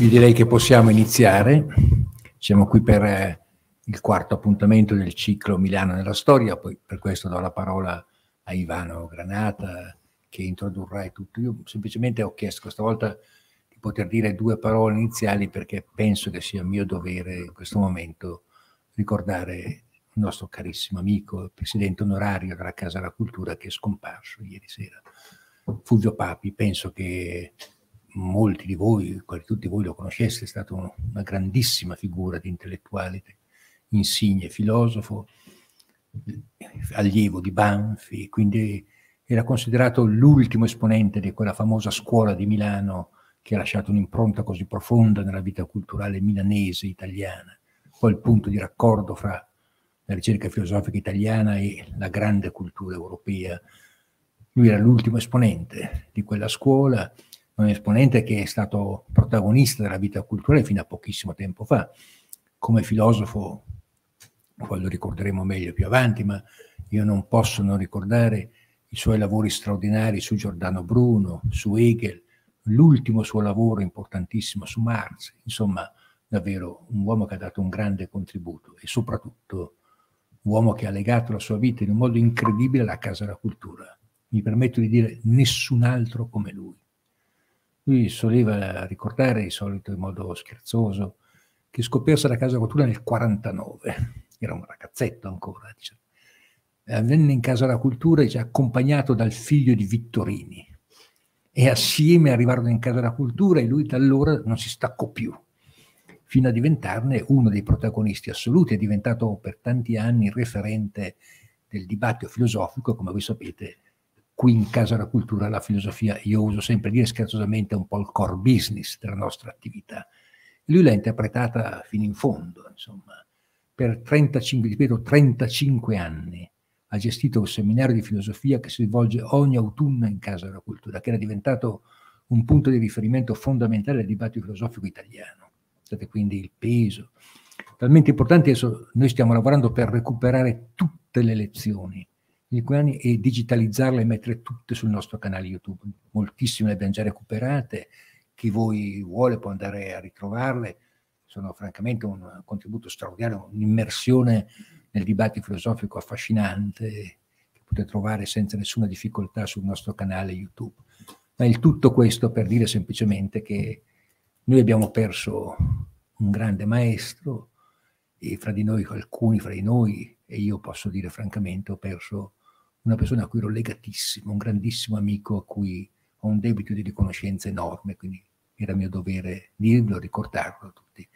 Io direi che possiamo iniziare. Siamo qui per eh, il quarto appuntamento del ciclo Milano nella storia, poi per questo do la parola a Ivano Granata che introdurrà tutto. Io semplicemente ho chiesto questa volta di poter dire due parole iniziali perché penso che sia mio dovere in questo momento ricordare il nostro carissimo amico, il presidente onorario della Casa della Cultura che è scomparso ieri sera. Fulvio Papi, penso che molti di voi, quasi tutti voi lo conosceste, è stata una grandissima figura di intellettuale, insigne filosofo, allievo di Banfi, quindi era considerato l'ultimo esponente di quella famosa scuola di Milano che ha lasciato un'impronta così profonda nella vita culturale milanese italiana, poi il punto di raccordo fra la ricerca filosofica italiana e la grande cultura europea. Lui era l'ultimo esponente di quella scuola, un esponente che è stato protagonista della vita culturale fino a pochissimo tempo fa. Come filosofo, poi lo ricorderemo meglio più avanti, ma io non posso non ricordare i suoi lavori straordinari su Giordano Bruno, su Hegel, l'ultimo suo lavoro importantissimo su Marx, insomma davvero un uomo che ha dato un grande contributo e soprattutto un uomo che ha legato la sua vita in un modo incredibile alla Casa della Cultura. Mi permetto di dire nessun altro come lui. Lui soleva ricordare di solito in modo scherzoso che scoperse la casa cultura nel 49, era un ragazzetto ancora, diciamo. venne in casa della cultura dice, accompagnato dal figlio di Vittorini e assieme arrivarono in casa della cultura e lui da allora non si staccò più fino a diventarne uno dei protagonisti assoluti, è diventato per tanti anni il referente del dibattito filosofico, come voi sapete qui in casa la cultura, la filosofia, io uso sempre dire scherzosamente è un po' il core business della nostra attività. Lui l'ha interpretata fino in fondo, insomma. Per 35, ripeto, 35 anni ha gestito un seminario di filosofia che si svolge ogni autunno in casa della cultura, che era diventato un punto di riferimento fondamentale del dibattito filosofico italiano. State quindi il peso. Talmente importante adesso noi stiamo lavorando per recuperare tutte le lezioni di quei anni e digitalizzarle e mettere tutte sul nostro canale YouTube. Moltissime le abbiamo già recuperate, chi voi vuole può andare a ritrovarle, sono francamente un contributo straordinario, un'immersione nel dibattito filosofico affascinante che potete trovare senza nessuna difficoltà sul nostro canale YouTube. Ma il tutto questo per dire semplicemente che noi abbiamo perso un grande maestro e fra di noi, alcuni fra di noi, e io posso dire francamente, ho perso una persona a cui ero legatissimo, un grandissimo amico a cui ho un debito di riconoscenza enorme, quindi era mio dovere dirlo, ricordarlo a tutti.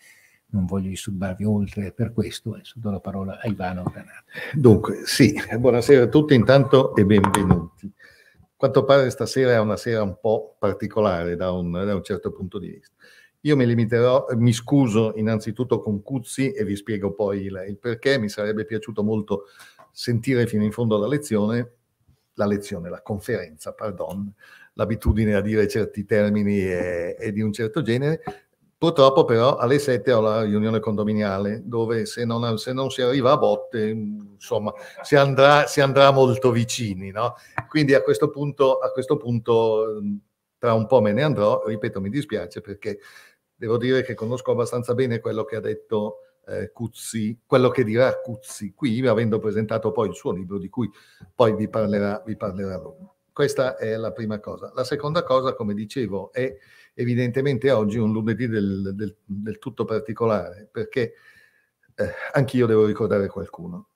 Non voglio disturbarvi oltre, per questo adesso do la parola a Ivano Granato. Dunque, sì, buonasera a tutti intanto e benvenuti. Quanto pare stasera è una sera un po' particolare da un, da un certo punto di vista. Io mi limiterò, mi scuso innanzitutto con Cuzzi e vi spiego poi il, il perché, mi sarebbe piaciuto molto sentire fino in fondo la lezione, la lezione, la conferenza, pardon, l'abitudine a dire certi termini è di un certo genere. Purtroppo però alle 7 ho la riunione condominiale dove se non, se non si arriva a botte, insomma, si andrà, si andrà molto vicini. No? Quindi a questo, punto, a questo punto tra un po' me ne andrò, ripeto mi dispiace perché devo dire che conosco abbastanza bene quello che ha detto eh, Cuzzi, quello che dirà Cuzzi qui, avendo presentato poi il suo libro di cui poi vi parlerà, vi parlerà lui. Questa è la prima cosa. La seconda cosa, come dicevo, è evidentemente oggi un lunedì del, del, del tutto particolare, perché eh, anch'io devo ricordare qualcuno.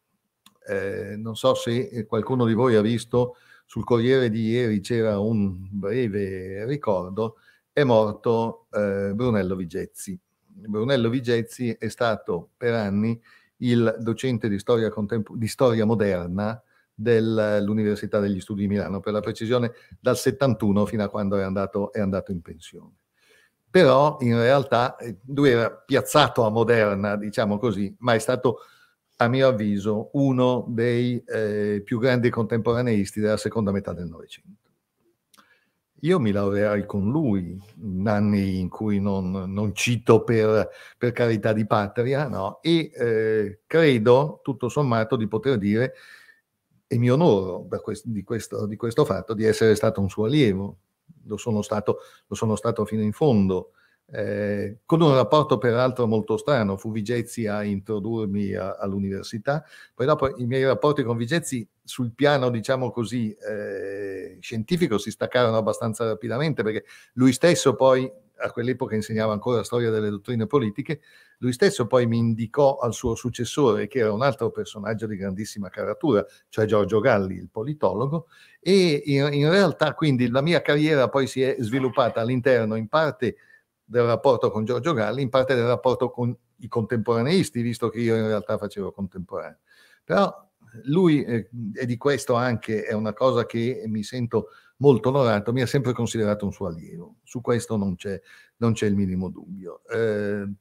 Eh, non so se qualcuno di voi ha visto sul Corriere di ieri c'era un breve ricordo, è morto eh, Brunello Vigezzi. Brunello Vigezzi è stato per anni il docente di storia, contempo- di storia moderna dell'Università degli Studi di Milano, per la precisione dal 71 fino a quando è andato, è andato in pensione. Però in realtà eh, lui era piazzato a Moderna, diciamo così, ma è stato a mio avviso, uno dei eh, più grandi contemporaneisti della seconda metà del Novecento. Io mi laureai con lui in anni in cui non, non cito per, per, carità di patria, no? e eh, credo tutto sommato di poter dire e mi onoro questo, di, questo, di, questo, fatto di essere stato un suo allievo, lo sono stato, lo sono stato fino in fondo eh, con un rapporto peraltro molto strano. Fu Vigezzi a introdurmi a, all'università, poi dopo i miei rapporti con Vigezzi sul piano, diciamo così, eh, scientifico si staccarono abbastanza rapidamente perché lui stesso poi a quell'epoca insegnava ancora la storia delle dottrine politiche, lui stesso poi mi indicò al suo successore, che era un altro personaggio di grandissima caratura, cioè Giorgio Galli, il politologo, e in, in realtà quindi la mia carriera poi si è sviluppata all'interno in parte del rapporto con Giorgio Galli, in parte del rapporto con i contemporaneisti, visto che io in realtà facevo contemporaneo. Però lui, eh, e di questo anche è una cosa che mi sento molto onorato, mi ha sempre considerato un suo allievo. Su questo non c'è, non c'è il minimo dubbio. Eh,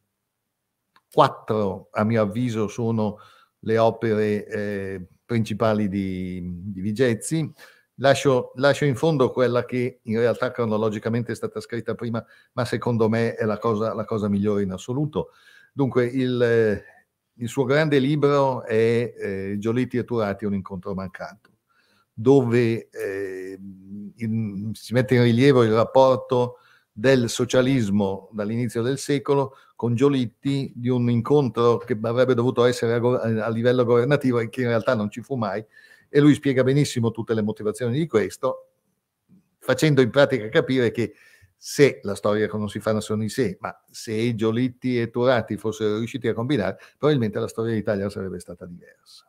quattro, a mio avviso, sono le opere eh, principali di, di Vigezzi. Lascio, lascio, in fondo quella che in realtà cronologicamente è stata scritta prima, ma secondo me è la cosa, la cosa migliore in assoluto. Dunque, il, il suo grande libro è eh, Giolitti e Turati, un incontro mancato, dove eh, in, si mette in rilievo il rapporto del socialismo dall'inizio del secolo con Giolitti di un incontro che avrebbe dovuto essere a, a livello governativo e che in realtà non ci fu mai, e lui spiega benissimo tutte le motivazioni di questo, facendo in pratica capire che se la storia non si fa una sono in sé, ma se Giolitti e Turati fossero riusciti a combinare, probabilmente la storia d'Italia sarebbe stata diversa.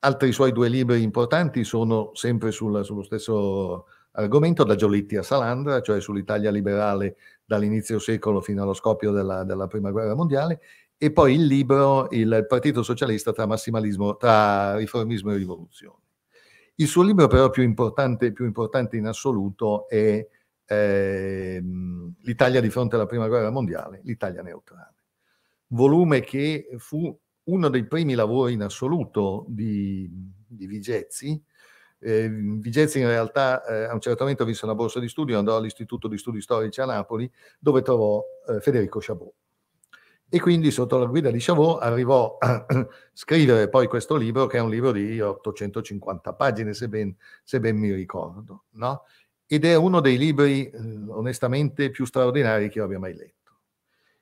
Altri suoi due libri importanti sono sempre sulla, sullo stesso argomento, da Giolitti a Salandra, cioè sull'Italia liberale dall'inizio secolo fino allo scoppio della, della Prima Guerra Mondiale, e poi il libro Il Partito Socialista tra, tra riformismo e rivoluzione. Il suo libro però più importante, più importante in assoluto è eh, L'Italia di fronte alla Prima Guerra Mondiale, l'Italia neutrale. Volume che fu uno dei primi lavori in assoluto di, di Vigezzi. Eh, Vigezzi in realtà eh, a un certo momento vinse una borsa di studio, andò all'Istituto di Studi Storici a Napoli dove trovò eh, Federico Chabot e quindi sotto la guida di Chavot arrivò a scrivere poi questo libro, che è un libro di 850 pagine, se ben, se ben mi ricordo, no? Ed è uno dei libri, eh, onestamente, più straordinari che io abbia mai letto.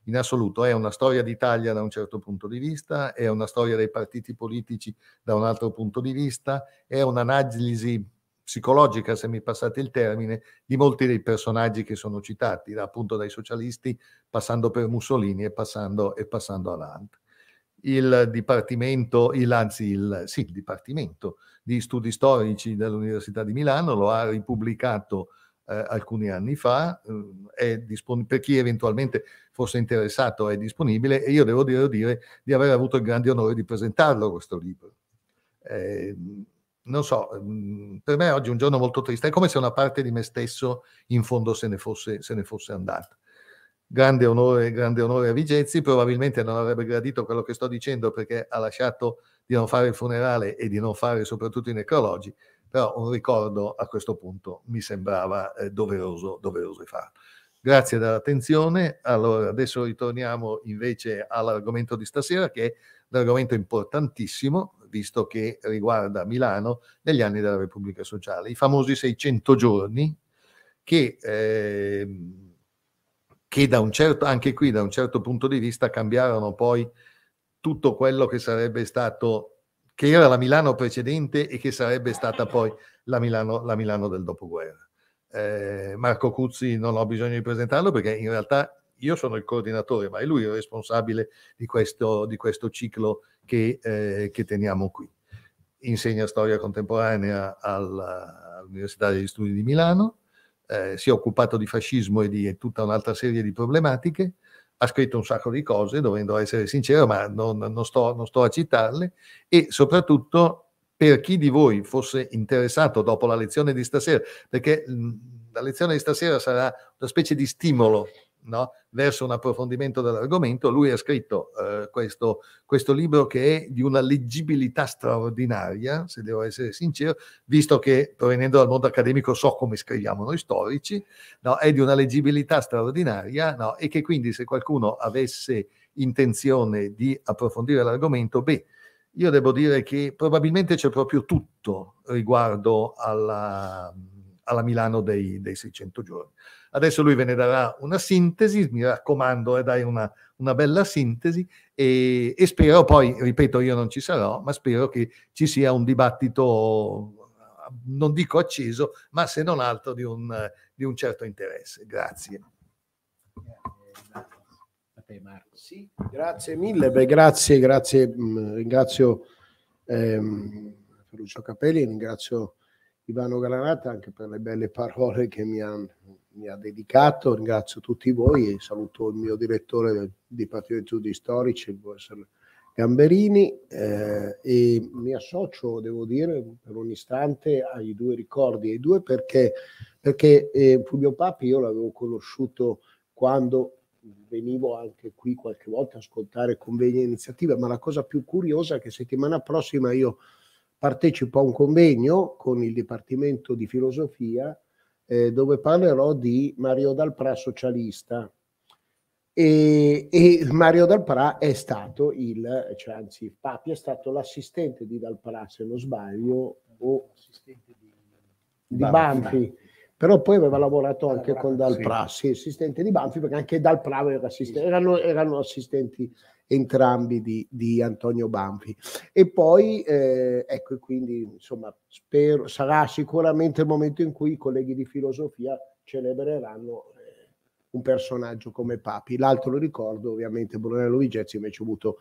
In assoluto, è una storia d'Italia da un certo punto di vista, è una storia dei partiti politici da un altro punto di vista, è un'analisi psicologica, se mi passate il termine, di molti dei personaggi che sono citati, da, appunto dai socialisti, passando per Mussolini e passando, e passando avanti. Il dipartimento, il, anzi il, sì, il dipartimento di studi storici dell'Università di Milano lo ha ripubblicato eh, alcuni anni fa, eh, dispon- per chi eventualmente fosse interessato è disponibile e io devo dire, dire di aver avuto il grande onore di presentarlo questo libro. Eh, non so, mm, per me oggi è un giorno molto triste, è come se una parte di me stesso in fondo se ne fosse, se ne fosse andata. Grande onore, grande onore a Vigenzi, probabilmente non avrebbe gradito quello che sto dicendo perché ha lasciato di non fare il funerale e di non fare soprattutto i necrologi, però un ricordo a questo punto mi sembrava eh, doveroso, doveroso farlo. Grazie dell'attenzione, allora adesso ritorniamo invece all'argomento di stasera che è un argomento importantissimo, visto che riguarda Milano negli anni della Repubblica Sociale, i famosi 600 giorni che, eh, che certo, anche qui da un certo punto di vista cambiarono poi tutto quello che sarebbe stato che era la Milano precedente e che sarebbe stata poi la Milano, la Milano del dopoguerra. Eh, Marco Cuzzi non ho bisogno di presentarlo perché in realtà io sono il coordinatore, ma è lui il responsabile di questo, di questo ciclo che, eh, che teniamo qui. Insegna storia contemporanea all'Università degli Studi di Milano, eh, si è occupato di fascismo e di tutta un'altra serie di problematiche, ha scritto un sacco di cose, dovendo essere sincero, ma non, non, sto, non sto a citarle, e soprattutto per chi di voi fosse interessato dopo la lezione di stasera, perché la lezione di stasera sarà una specie di stimolo no? verso un approfondimento dell'argomento, lui ha scritto eh, questo, questo, libro che è di una leggibilità straordinaria, se devo essere sincero, visto che provenendo dal mondo accademico so come scriviamo noi storici, no? è di una leggibilità straordinaria no? e che quindi se qualcuno avesse intenzione di approfondire l'argomento, beh, io devo dire che probabilmente c'è proprio tutto riguardo alla alla Milano dei, dei 600 giorni. Adesso lui ve ne darà una sintesi, mi raccomando, eh, dai una, una bella sintesi e, e, spero poi, ripeto, io non ci sarò, ma spero che ci sia un dibattito, non dico acceso, ma se non altro di un, di un certo interesse. Grazie. Sì, grazie mille, beh, grazie, grazie, mm, ringrazio ehm, Ferruccio Capelli, ringrazio Ivano Granata anche per le belle parole che mi ha, mi ha dedicato. Ringrazio tutti voi e saluto il mio direttore del Dipartimento di Studi Storici, il professor Gamberini, eh, e mi associo, devo dire, per un istante ai due ricordi, ai due perché, perché eh, Fulvio Papi io l'avevo conosciuto quando venivo anche qui qualche volta a ascoltare convegni e iniziative, ma la cosa più curiosa è che settimana prossima io partecipo a un convegno con il Dipartimento di Filosofia eh, dove parlerò di Mario Dalprà socialista. E, e Mario Dalprà è stato il, cioè, anzi Papi è stato l'assistente di Dalprà se non sbaglio, o boh, assistente di, di Banfi. Banfi però poi aveva lavorato anche Dalpra, con Dalpra, sì. sì. assistente di Banfi, perché anche Dalpra era assistente, erano, erano assistenti entrambi di, di Antonio Banfi. E poi, eh, ecco, quindi insomma, spero, sarà sicuramente il momento in cui i colleghi di filosofia celebreranno eh, un personaggio come Papi. L'altro lo ricordo, ovviamente, Brunello Vigezzi, invece ho avuto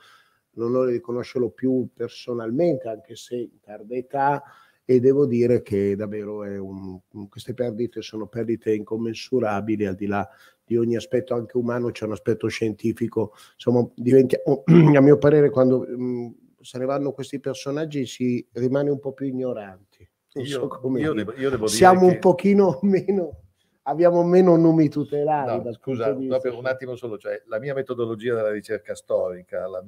l'onore di conoscerlo più personalmente, anche se in tarda età, e devo dire che davvero un, queste perdite sono perdite incommensurabili, al di là di ogni aspetto anche umano c'è un aspetto scientifico, insomma diventiamo, oh, a mio parere quando mh, mm, se ne vanno questi personaggi si rimane un po' più ignoranti. Io, so io, devo, io devo Siamo un che... pochino meno abbiamo meno nomi tutelati. No, scusa, proprio un attimo solo, cioè, la mia metodologia della ricerca storica, la,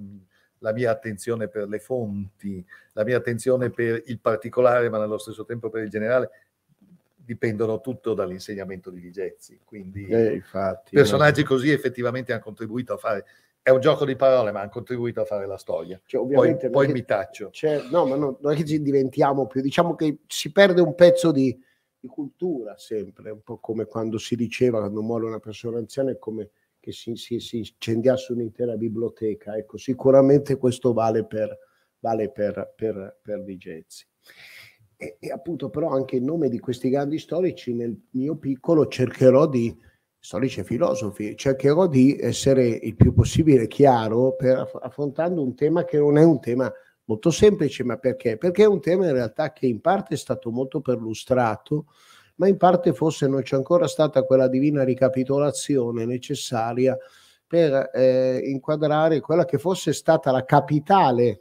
la, mia attenzione per le fonti, la mia attenzione per il particolare, ma nello stesso tempo per il generale, dipendono tutto dall'insegnamento di Ligezzi. Quindi eh, infatti, personaggi eh. così effettivamente hanno contribuito a fare. È un gioco di parole, ma hanno contribuito a fare la storia. Cioè, poi, poi mi taccio. Cioè, no, ma no, non è che ci diventiamo più, diciamo che si perde un pezzo di, di cultura sempre, un po' come quando si diceva quando muore una persona anziana, è come che si, si, si incendiasse un'intera biblioteca. Ecco, sicuramente questo vale per, vale per, per, per Ligezzi e, e, appunto però anche in nome di questi grandi storici nel mio piccolo cercherò di, storici e filosofi, cercherò di essere il più possibile chiaro per affrontando un tema che non è un tema molto semplice, ma perché? Perché è un tema in realtà che in parte è stato molto perlustrato, ma in parte forse non c'è ancora stata quella divina ricapitolazione necessaria per eh, inquadrare quella che fosse stata la capitale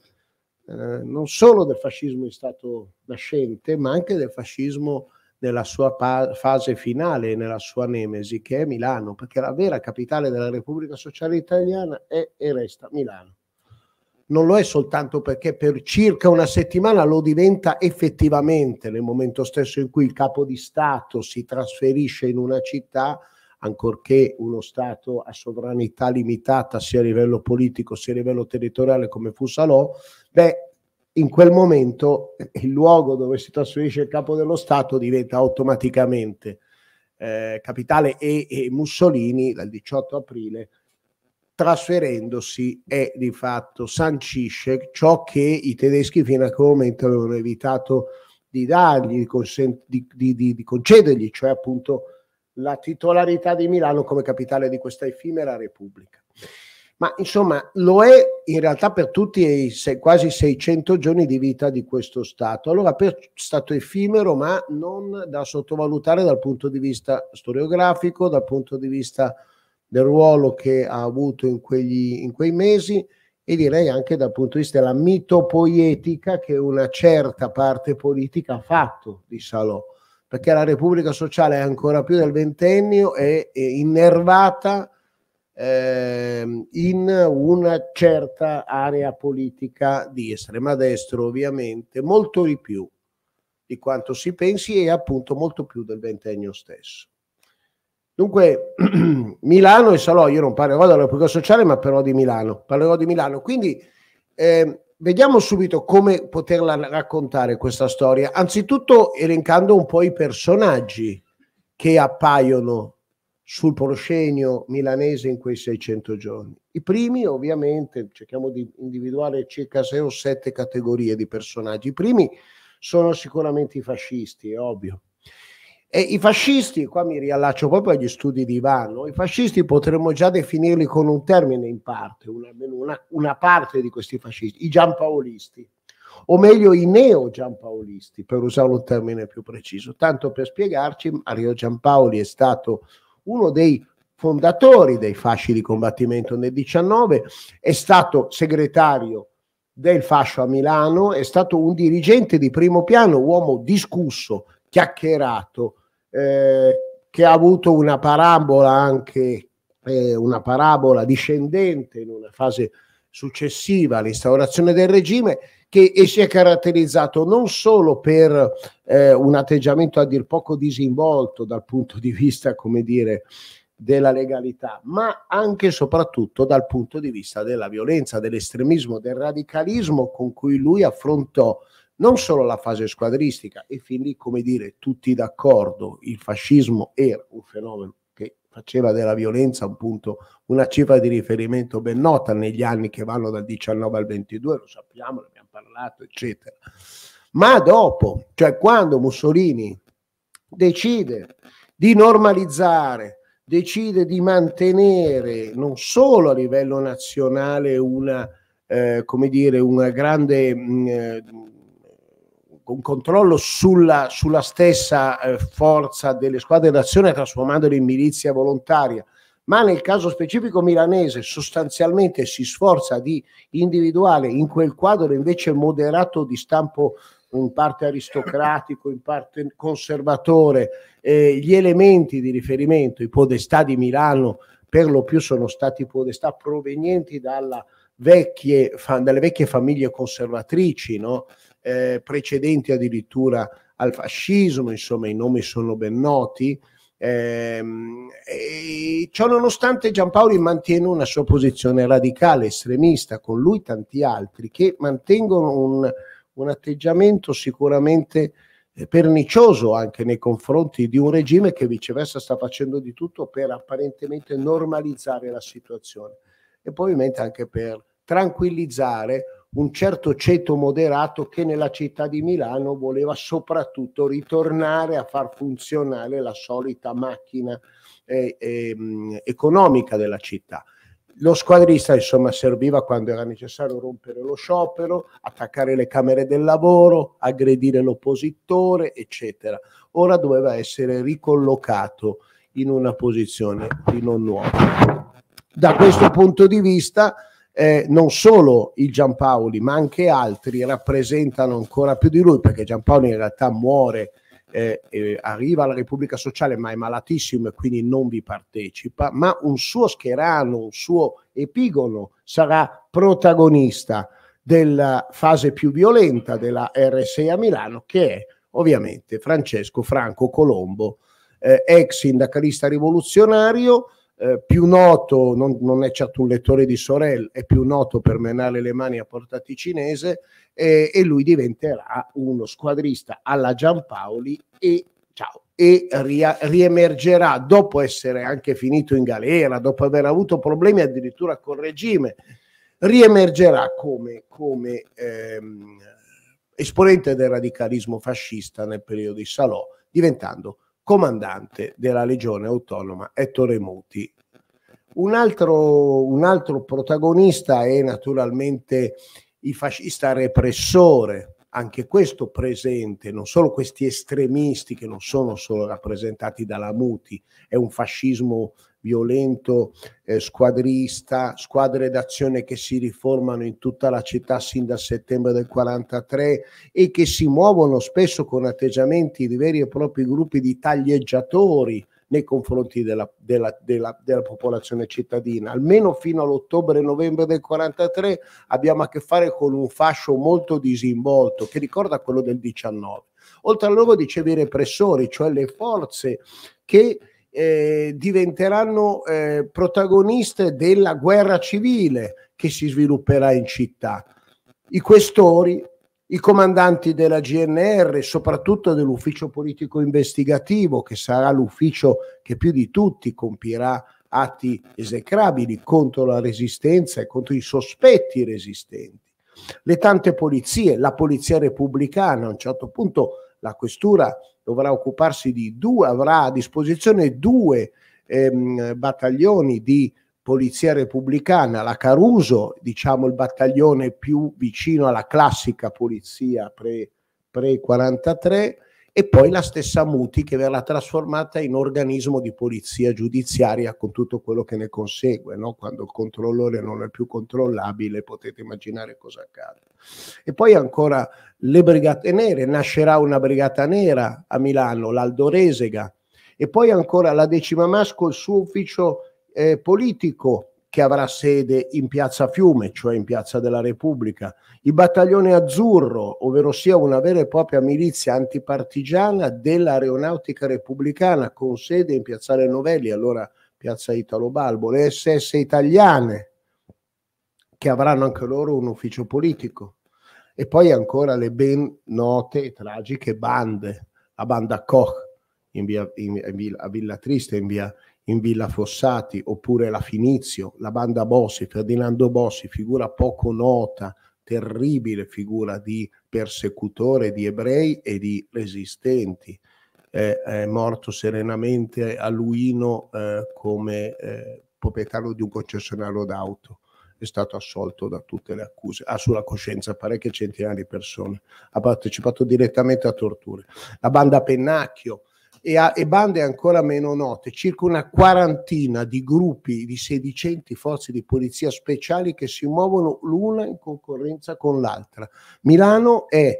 eh, non solo del fascismo in stato nascente, ma anche del fascismo nella sua fase finale, nella sua nemesi, che è Milano, perché la vera capitale della Repubblica Sociale Italiana è e resta Milano. Non lo è soltanto perché per circa una settimana lo diventa effettivamente nel momento stesso in cui il capo di Stato si trasferisce in una città, ancorché uno Stato a sovranità limitata sia a livello politico sia a livello territoriale come fu Salò, beh, in quel momento il luogo dove si trasferisce il capo dello Stato diventa automaticamente eh, capitale e, e, Mussolini dal 18 aprile trasferendosi è di fatto sancisce ciò che i tedeschi fino a quel momento avevano evitato di dargli, di, di, di, di concedergli, cioè appunto la titolarità di Milano come capitale di questa effimera repubblica. Ma insomma lo è in realtà per tutti i sei, quasi 600 giorni di vita di questo Stato. Allora per Stato effimero ma non da sottovalutare dal punto di vista storiografico, dal punto di vista del ruolo che ha avuto in, quegli, in quei mesi e direi anche dal punto di vista della mitopoietica che una certa parte politica ha fatto di Salò perché la Repubblica Sociale è ancora più del ventennio e innervata eh, in una certa area politica di estrema destra ovviamente, molto di più di quanto si pensi e appunto molto più del ventennio stesso. Dunque, Milano e Salò, io non parlerò della Repubblica Sociale, ma parlerò di Milano. Parlerò di Milano. Quindi eh, vediamo subito come poterla raccontare questa storia. Anzitutto elencando un po' i personaggi che appaiono sul proscenio milanese in quei 600 giorni. I primi ovviamente, cerchiamo di individuare circa 6 o 7 categorie di personaggi. I primi sono sicuramente i fascisti, è ovvio, e i fascisti, qua mi riallaccio proprio agli studi di Ivano, i fascisti potremmo già definirli con un termine in parte, una, una, una parte di questi fascisti, i giampaolisti, o meglio i neo giampaolisti, per usare un termine più preciso. Tanto per spiegarci, Mario Giampaoli è stato uno dei fondatori dei fasci di combattimento nel 19, è stato segretario del fascio a Milano, è stato un dirigente di primo piano, uomo discusso, chiacchierato, eh, che ha avuto una parabola anche, eh, una parabola discendente in una fase successiva all'instaurazione del regime che e si è caratterizzato non solo per eh, un atteggiamento a dir poco disinvolto dal punto di vista, come dire, della legalità, ma anche e soprattutto dal punto di vista della violenza, dell'estremismo, del radicalismo con cui lui affrontò non solo la fase squadristica e fin lì, come dire, tutti d'accordo, il fascismo era un fenomeno che faceva della violenza un punto, una cifra di riferimento ben nota negli anni che vanno dal 19 al 22, lo sappiamo, ne abbiamo parlato, eccetera. Ma dopo, cioè quando Mussolini decide di normalizzare, decide di mantenere non solo a livello nazionale una, eh, come dire, una grande... Mh, mm, eh, un controllo sulla, sulla stessa eh, forza delle squadre d'azione trasformandole in milizia volontaria, ma nel caso specifico milanese sostanzialmente si sforza di individuare in quel quadro invece moderato di stampo in parte aristocratico, in parte conservatore, eh, gli elementi di riferimento, i podestà di Milano per lo più sono stati podestà provenienti vecchie, fa, dalle vecchie famiglie conservatrici, no? eh, precedenti addirittura al fascismo, insomma i nomi sono ben noti. Ehm, e ciò nonostante Giampaoli mantiene una sua posizione radicale, estremista, con lui tanti altri che mantengono un, un atteggiamento sicuramente eh, pernicioso anche nei confronti di un regime che viceversa sta facendo di tutto per apparentemente normalizzare la situazione e poi ovviamente anche per tranquillizzare un certo ceto moderato che nella città di Milano voleva soprattutto ritornare a far funzionare la solita macchina eh, eh, economica della città. Lo squadrista insomma serviva quando era necessario rompere lo sciopero, attaccare le camere del lavoro, aggredire l'oppositore, eccetera. Ora doveva essere ricollocato in una posizione di non nuova. Da questo punto di vista, eh, non solo il Giampaoli, ma anche altri rappresentano ancora più di lui, perché Giampaoli in realtà muore, eh, eh, arriva alla Repubblica Sociale, ma è malatissimo e quindi non vi partecipa, ma un suo scherano, un suo epigono sarà protagonista della fase più violenta della RSI a Milano, che è ovviamente Francesco Franco Colombo, eh, ex sindacalista rivoluzionario, eh, più noto, non, non, è certo un lettore di Sorel, è più noto per menare le mani a portati cinese eh, e lui diventerà uno squadrista alla Giampaoli e ciao e ria- riemergerà dopo essere anche finito in galera, dopo aver avuto problemi addirittura col regime, riemergerà come, come ehm, esponente del radicalismo fascista nel periodo di Salò, diventando comandante della Legione Autonoma Ettore Muti. Un altro, un altro protagonista è naturalmente il fascista repressore anche questo presente, non solo questi estremisti che non sono solo rappresentati dalla Muti, è un fascismo violento, eh, squadrista, squadre d'azione che si riformano in tutta la città sin dal settembre del 43 e che si muovono spesso con atteggiamenti di veri e propri gruppi di taglieggiatori, nei confronti della, della, della, della popolazione cittadina. Almeno fino all'ottobre-novembre del 1943 abbiamo a che fare con un fascio molto disinvolto che ricorda quello del 19. Oltre a loro dicevi i repressori, cioè le forze che eh, diventeranno eh, protagoniste della guerra civile che si svilupperà in città. I questori, i comandanti della GNR, soprattutto dell'ufficio politico investigativo, che sarà l'ufficio che più di tutti compirà atti esecrabili contro la resistenza e contro i sospetti resistenti. Le tante polizie, la polizia repubblicana, a un certo punto la questura dovrà occuparsi di due, avrà a disposizione due ehm, battaglioni di polizia repubblicana, la Caruso, diciamo il battaglione più vicino alla classica polizia pre-43, e poi la stessa Muti che verrà trasformata in organismo di polizia giudiziaria con tutto quello che ne consegue, no? quando il controllore non è più controllabile potete immaginare cosa accade. E poi ancora le brigate nere, nascerà una brigata nera a Milano, l'Aldoresega, e poi ancora la decima Masco, il suo ufficio eh, politico che avrà sede in piazza Fiume, cioè in piazza della Repubblica, il battaglione azzurro, ovvero sia una vera e propria milizia antipartigiana dell'aeronautica repubblicana con sede in piazzale Novelli, allora piazza Italo Balbo, le SS italiane che avranno anche loro un ufficio politico e poi ancora le ben note e tragiche bande, la banda Koch in via, in, in, a Villa Triste, in via in Villa Fossati, oppure la Finizio, la banda Bossi, Ferdinando Bossi, figura poco nota, terribile figura di persecutore di ebrei e di resistenti. Eh, è morto serenamente a Luino eh, come eh, proprietario di un concessionario d'auto. È stato assolto da tutte le accuse. Ha ah, sulla coscienza parecchie centinaia di persone. Ha partecipato direttamente a torture. La banda Pennacchio, e, a, e, bande ancora meno note, circa una quarantina di gruppi di sedicenti forze di polizia speciali che si muovono l'una in concorrenza con l'altra. Milano è eh,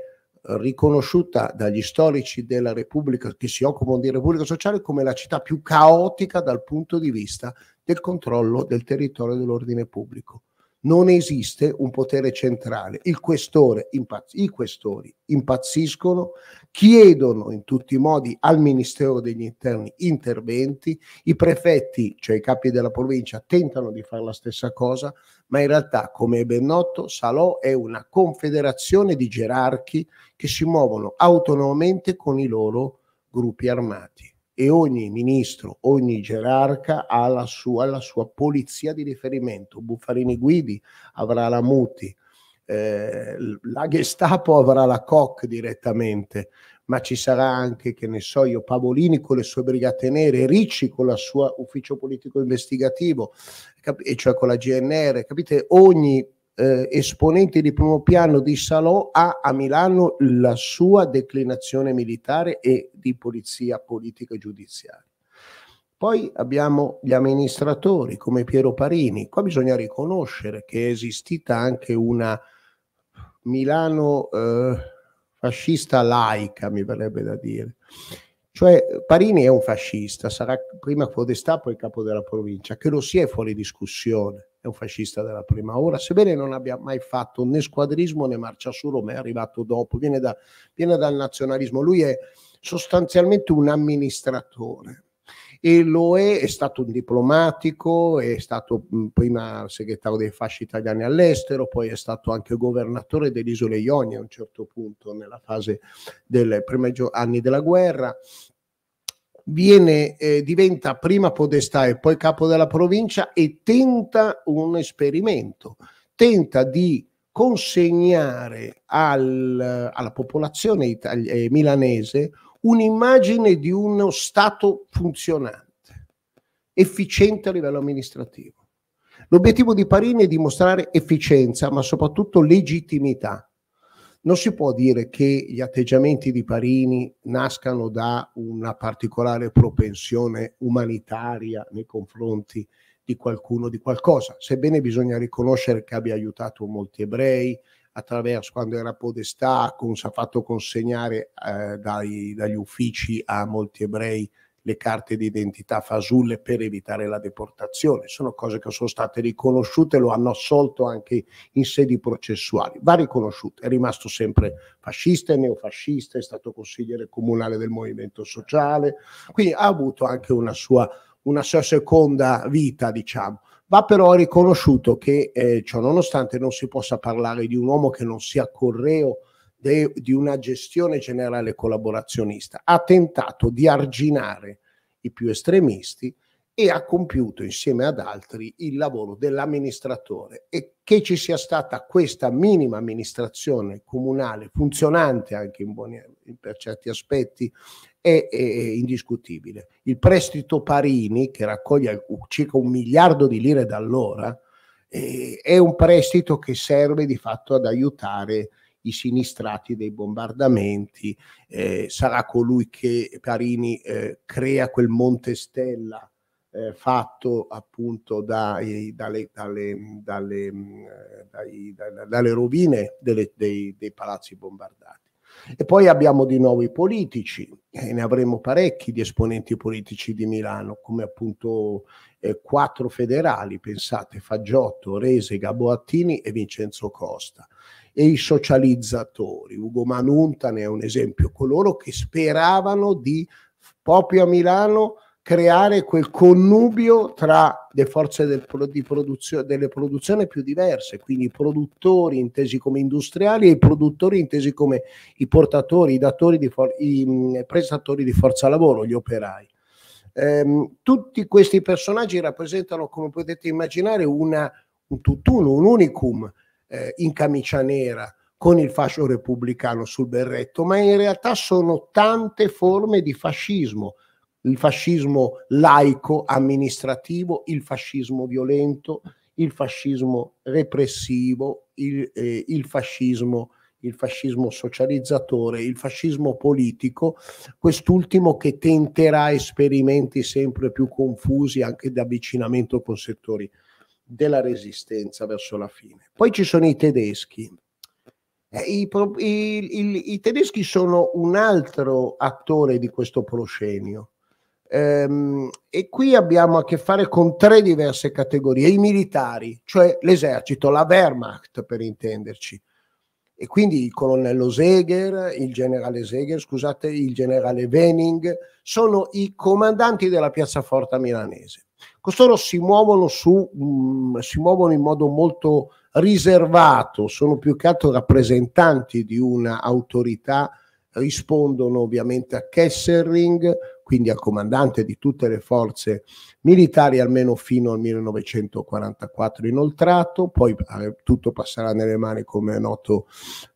riconosciuta dagli storici della Repubblica che si occupano di Repubblica Sociale come la città più caotica dal punto di vista del controllo del territorio dell'ordine pubblico non esiste un potere centrale. Questore, impazz- I questori impazziscono, chiedono in tutti i modi al Ministero degli Interni interventi, i prefetti, cioè i capi della provincia, tentano di fare la stessa cosa, ma in realtà, come è ben noto, Salò è una confederazione di gerarchi che si muovono autonomamente con i loro gruppi armati e ogni ministro, ogni gerarca ha la sua, la sua polizia di riferimento. Buffarini Guidi avrà la Muti, eh, la Gestapo avrà la COC direttamente, ma ci sarà anche, che ne so io, Pavolini con le sue brigate nere, Ricci con la sua ufficio politico investigativo, e cioè con la GNR, capite? Ogni eh, esponente di primo piano di Salò ha a Milano la sua declinazione militare e di polizia politica e giudiziaria. Poi abbiamo gli amministratori come Piero Parini. Qua bisogna riconoscere che è esistita anche una Milano eh, fascista laica, mi verrebbe da dire. Cioè Parini è un fascista, sarà prima podestà poi capo della provincia, che lo sia è fuori discussione un fascista della prima ora, sebbene non abbia mai fatto né squadrismo né marcia solo, ma è arrivato dopo, viene, da, viene dal nazionalismo, lui è sostanzialmente un amministratore e lo è, è stato un diplomatico, è stato prima segretario dei fasci italiani all'estero, poi è stato anche governatore dell'isola Ioni a un certo punto nella fase dei primi anni della guerra, viene, eh, diventa prima podestà e poi capo della provincia e tenta un esperimento, tenta di consegnare al, alla popolazione itali- eh, milanese un'immagine di uno Stato funzionante, efficiente a livello amministrativo. L'obiettivo di Parini è dimostrare efficienza, ma soprattutto legittimità non si può dire che gli atteggiamenti di Parini nascano da una particolare propensione umanitaria nei confronti di qualcuno, di qualcosa, sebbene bisogna riconoscere che abbia aiutato molti ebrei attraverso quando era podestà, ha fatto consegnare eh, dai, dagli uffici a molti ebrei le carte di identità fasulle per evitare la deportazione. Sono cose che sono state riconosciute, lo hanno assolto anche in sedi processuali. Va riconosciuto, è rimasto sempre fascista, e neofascista, è stato consigliere comunale del movimento sociale, quindi ha avuto anche una sua, una sua seconda vita, diciamo. Va però riconosciuto che eh, ciò nonostante non si possa parlare di un uomo che non sia correo de, di una gestione generale collaborazionista, ha tentato di arginare i più estremisti e ha compiuto insieme ad altri il lavoro dell'amministratore e che ci sia stata questa minima amministrazione comunale funzionante anche buoni, per certi aspetti è, è, indiscutibile. Il prestito Parini che raccoglie circa un miliardo di lire dall'ora eh, è un prestito che serve di fatto ad aiutare i sinistrati dei bombardamenti, eh, sarà colui che Parini eh, crea quel monte stella eh, fatto appunto dai, dalle, dalle, dalle, mm, dai, dalle, rovine delle, dei, dei palazzi bombardati. E poi abbiamo di nuovo i politici, e ne avremo parecchi di esponenti politici di Milano, come appunto eh, quattro federali, pensate, Fagiotto, Resega, Boattini e Vincenzo Costa e i socializzatori. Ugo Manunta ne è un esempio, coloro che speravano di proprio a Milano creare quel connubio tra le forze del, di produzio, delle produzioni più diverse, quindi i produttori intesi come industriali e i produttori intesi come i portatori, i, datori di for- i prestatori di forza lavoro, gli operai. Ehm, tutti questi personaggi rappresentano, come potete immaginare, una, un tutt'uno, un unicum eh, in camicia nera con il fascio repubblicano sul berretto, ma in realtà sono tante forme di fascismo. Il fascismo laico amministrativo, il fascismo violento, il fascismo repressivo, il, eh, il, fascismo, il fascismo socializzatore, il fascismo politico, quest'ultimo che tenterà esperimenti sempre più confusi anche di avvicinamento con settori della resistenza verso la fine. Poi ci sono i tedeschi. Eh, i, i, i, I, tedeschi sono un altro attore di questo proscenio. Ehm, e qui abbiamo a che fare con tre diverse categorie: i militari, cioè l'esercito, la Wehrmacht per intenderci, e quindi il colonnello Seger, il generale Seger, scusate, il generale Wenning, sono i comandanti della piazzaforta milanese costoro si muovono, su, mh, mm, si muovono in modo molto riservato, sono più che altro rappresentanti di un'autorità rispondono ovviamente a Kesselring, quindi al comandante di tutte le forze militari almeno fino al 1944 inoltrato, poi eh, tutto passerà nelle mani, come è noto,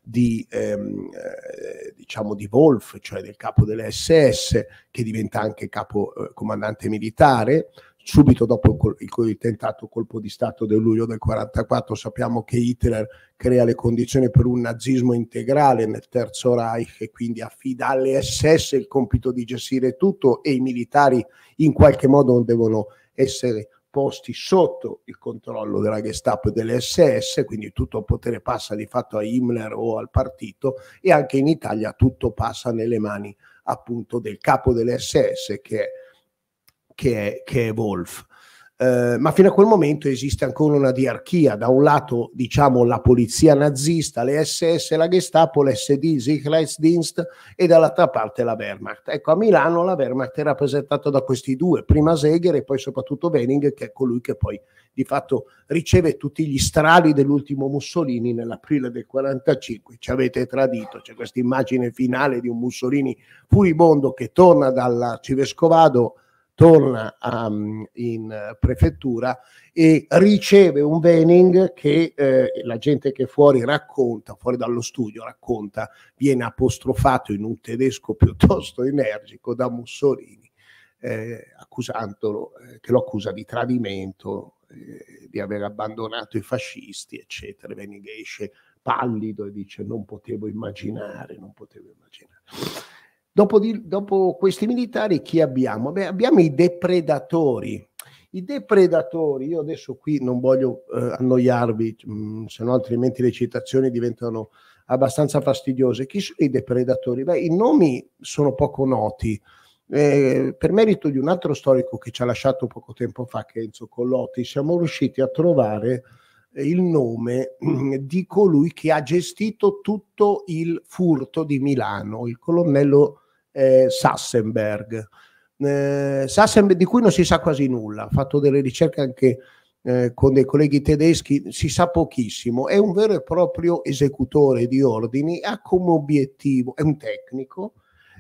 di, ehm, eh, diciamo di Wolf, cioè del capo delle SS, che diventa anche capo eh, comandante militare, subito dopo il, il, il, tentato colpo di Stato del luglio del 1944 sappiamo che Hitler crea le condizioni per un nazismo integrale nel Terzo Reich e quindi affida alle SS il compito di gestire tutto e i militari in qualche modo non devono essere posti sotto il controllo della Gestapo e delle SS, quindi tutto il potere passa di fatto a Himmler o al partito e anche in Italia tutto passa nelle mani appunto del capo delle SS che è che è, che è Wolf. Eh, ma fino a quel momento esiste ancora una diarchia, da un lato diciamo la polizia nazista, le SS, la Gestapo, l'SD, Sicherheitsdienst e dall'altra parte la Wehrmacht. Ecco, a Milano la Wehrmacht è rappresentata da questi due, prima Segher e poi soprattutto Wenning, che è colui che poi di fatto riceve tutti gli strali dell'ultimo Mussolini nell'aprile del 45, ci avete tradito, c'è questa immagine finale di un Mussolini furibondo che torna dal Civescovado torna a, ehm, in prefettura e riceve un Vening che eh, la gente che fuori racconta, fuori dallo studio racconta, viene apostrofato in un tedesco piuttosto energico da Mussolini, eh, accusandolo, eh, che lo accusa di tradimento, eh, di aver abbandonato i fascisti, eccetera. Vening esce pallido e dice non potevo immaginare, non potevo immaginare. Dopo, di, dopo questi militari chi abbiamo? Beh, abbiamo i depredatori. I depredatori, io adesso qui non voglio eh, annoiarvi, mh, mm, se no altrimenti le citazioni diventano abbastanza fastidiose. Chi sono i depredatori? Beh, i nomi sono poco noti. Eh, per merito di un altro storico che ci ha lasciato poco tempo fa, che è Enzo Collotti, siamo riusciti a trovare eh, il nome mm, di colui che ha gestito tutto il furto di Milano, il colonnello eh, Sassenberg. Eh, Sassenberg di cui non si sa quasi nulla, ha fatto delle ricerche anche eh, con dei colleghi tedeschi, si sa pochissimo, è un vero e proprio esecutore di ordini, ha come obiettivo, è un tecnico,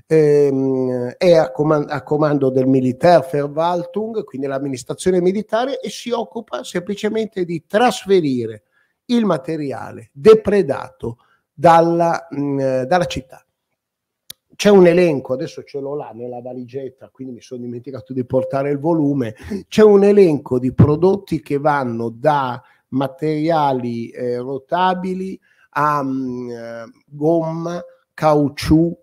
ehm, è a, comand a comando del Militärverwaltung, quindi l'amministrazione militare, e si occupa semplicemente di trasferire il materiale depredato dalla, mh, dalla città c'è un elenco, adesso ce l'ho là nella valigetta, quindi mi sono dimenticato di portare il volume, c'è un elenco di prodotti che vanno da materiali eh, rotabili a mh, mm, eh, gomma, caucciù,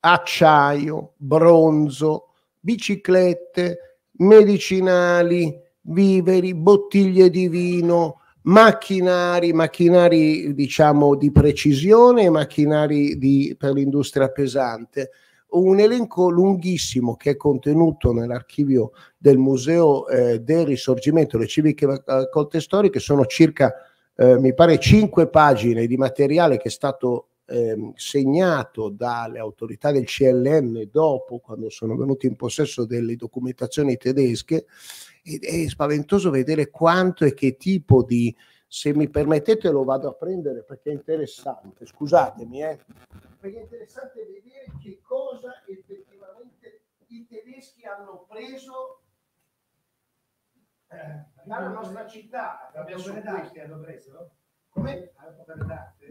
acciaio, bronzo, biciclette, medicinali, viveri, bottiglie di vino, macchinari, macchinari diciamo di precisione e macchinari di, per l'industria pesante. Un elenco lunghissimo che è contenuto nell'archivio del Museo eh, del Risorgimento, le civiche raccolte eh, storiche, sono circa, eh, mi pare, cinque pagine di materiale che è stato eh, segnato dalle autorità del CLN dopo, quando sono venuti in possesso delle documentazioni tedesche, è spaventoso vedere quanto e che tipo di, se mi permettete lo vado a prendere perché è interessante, scusatemi, eh. perché è interessante vedere che cosa effettivamente i tedeschi hanno preso eh, dalla nostra città. Abbiamo opere d'arte hanno preso? Come? Ah, opere d'arte?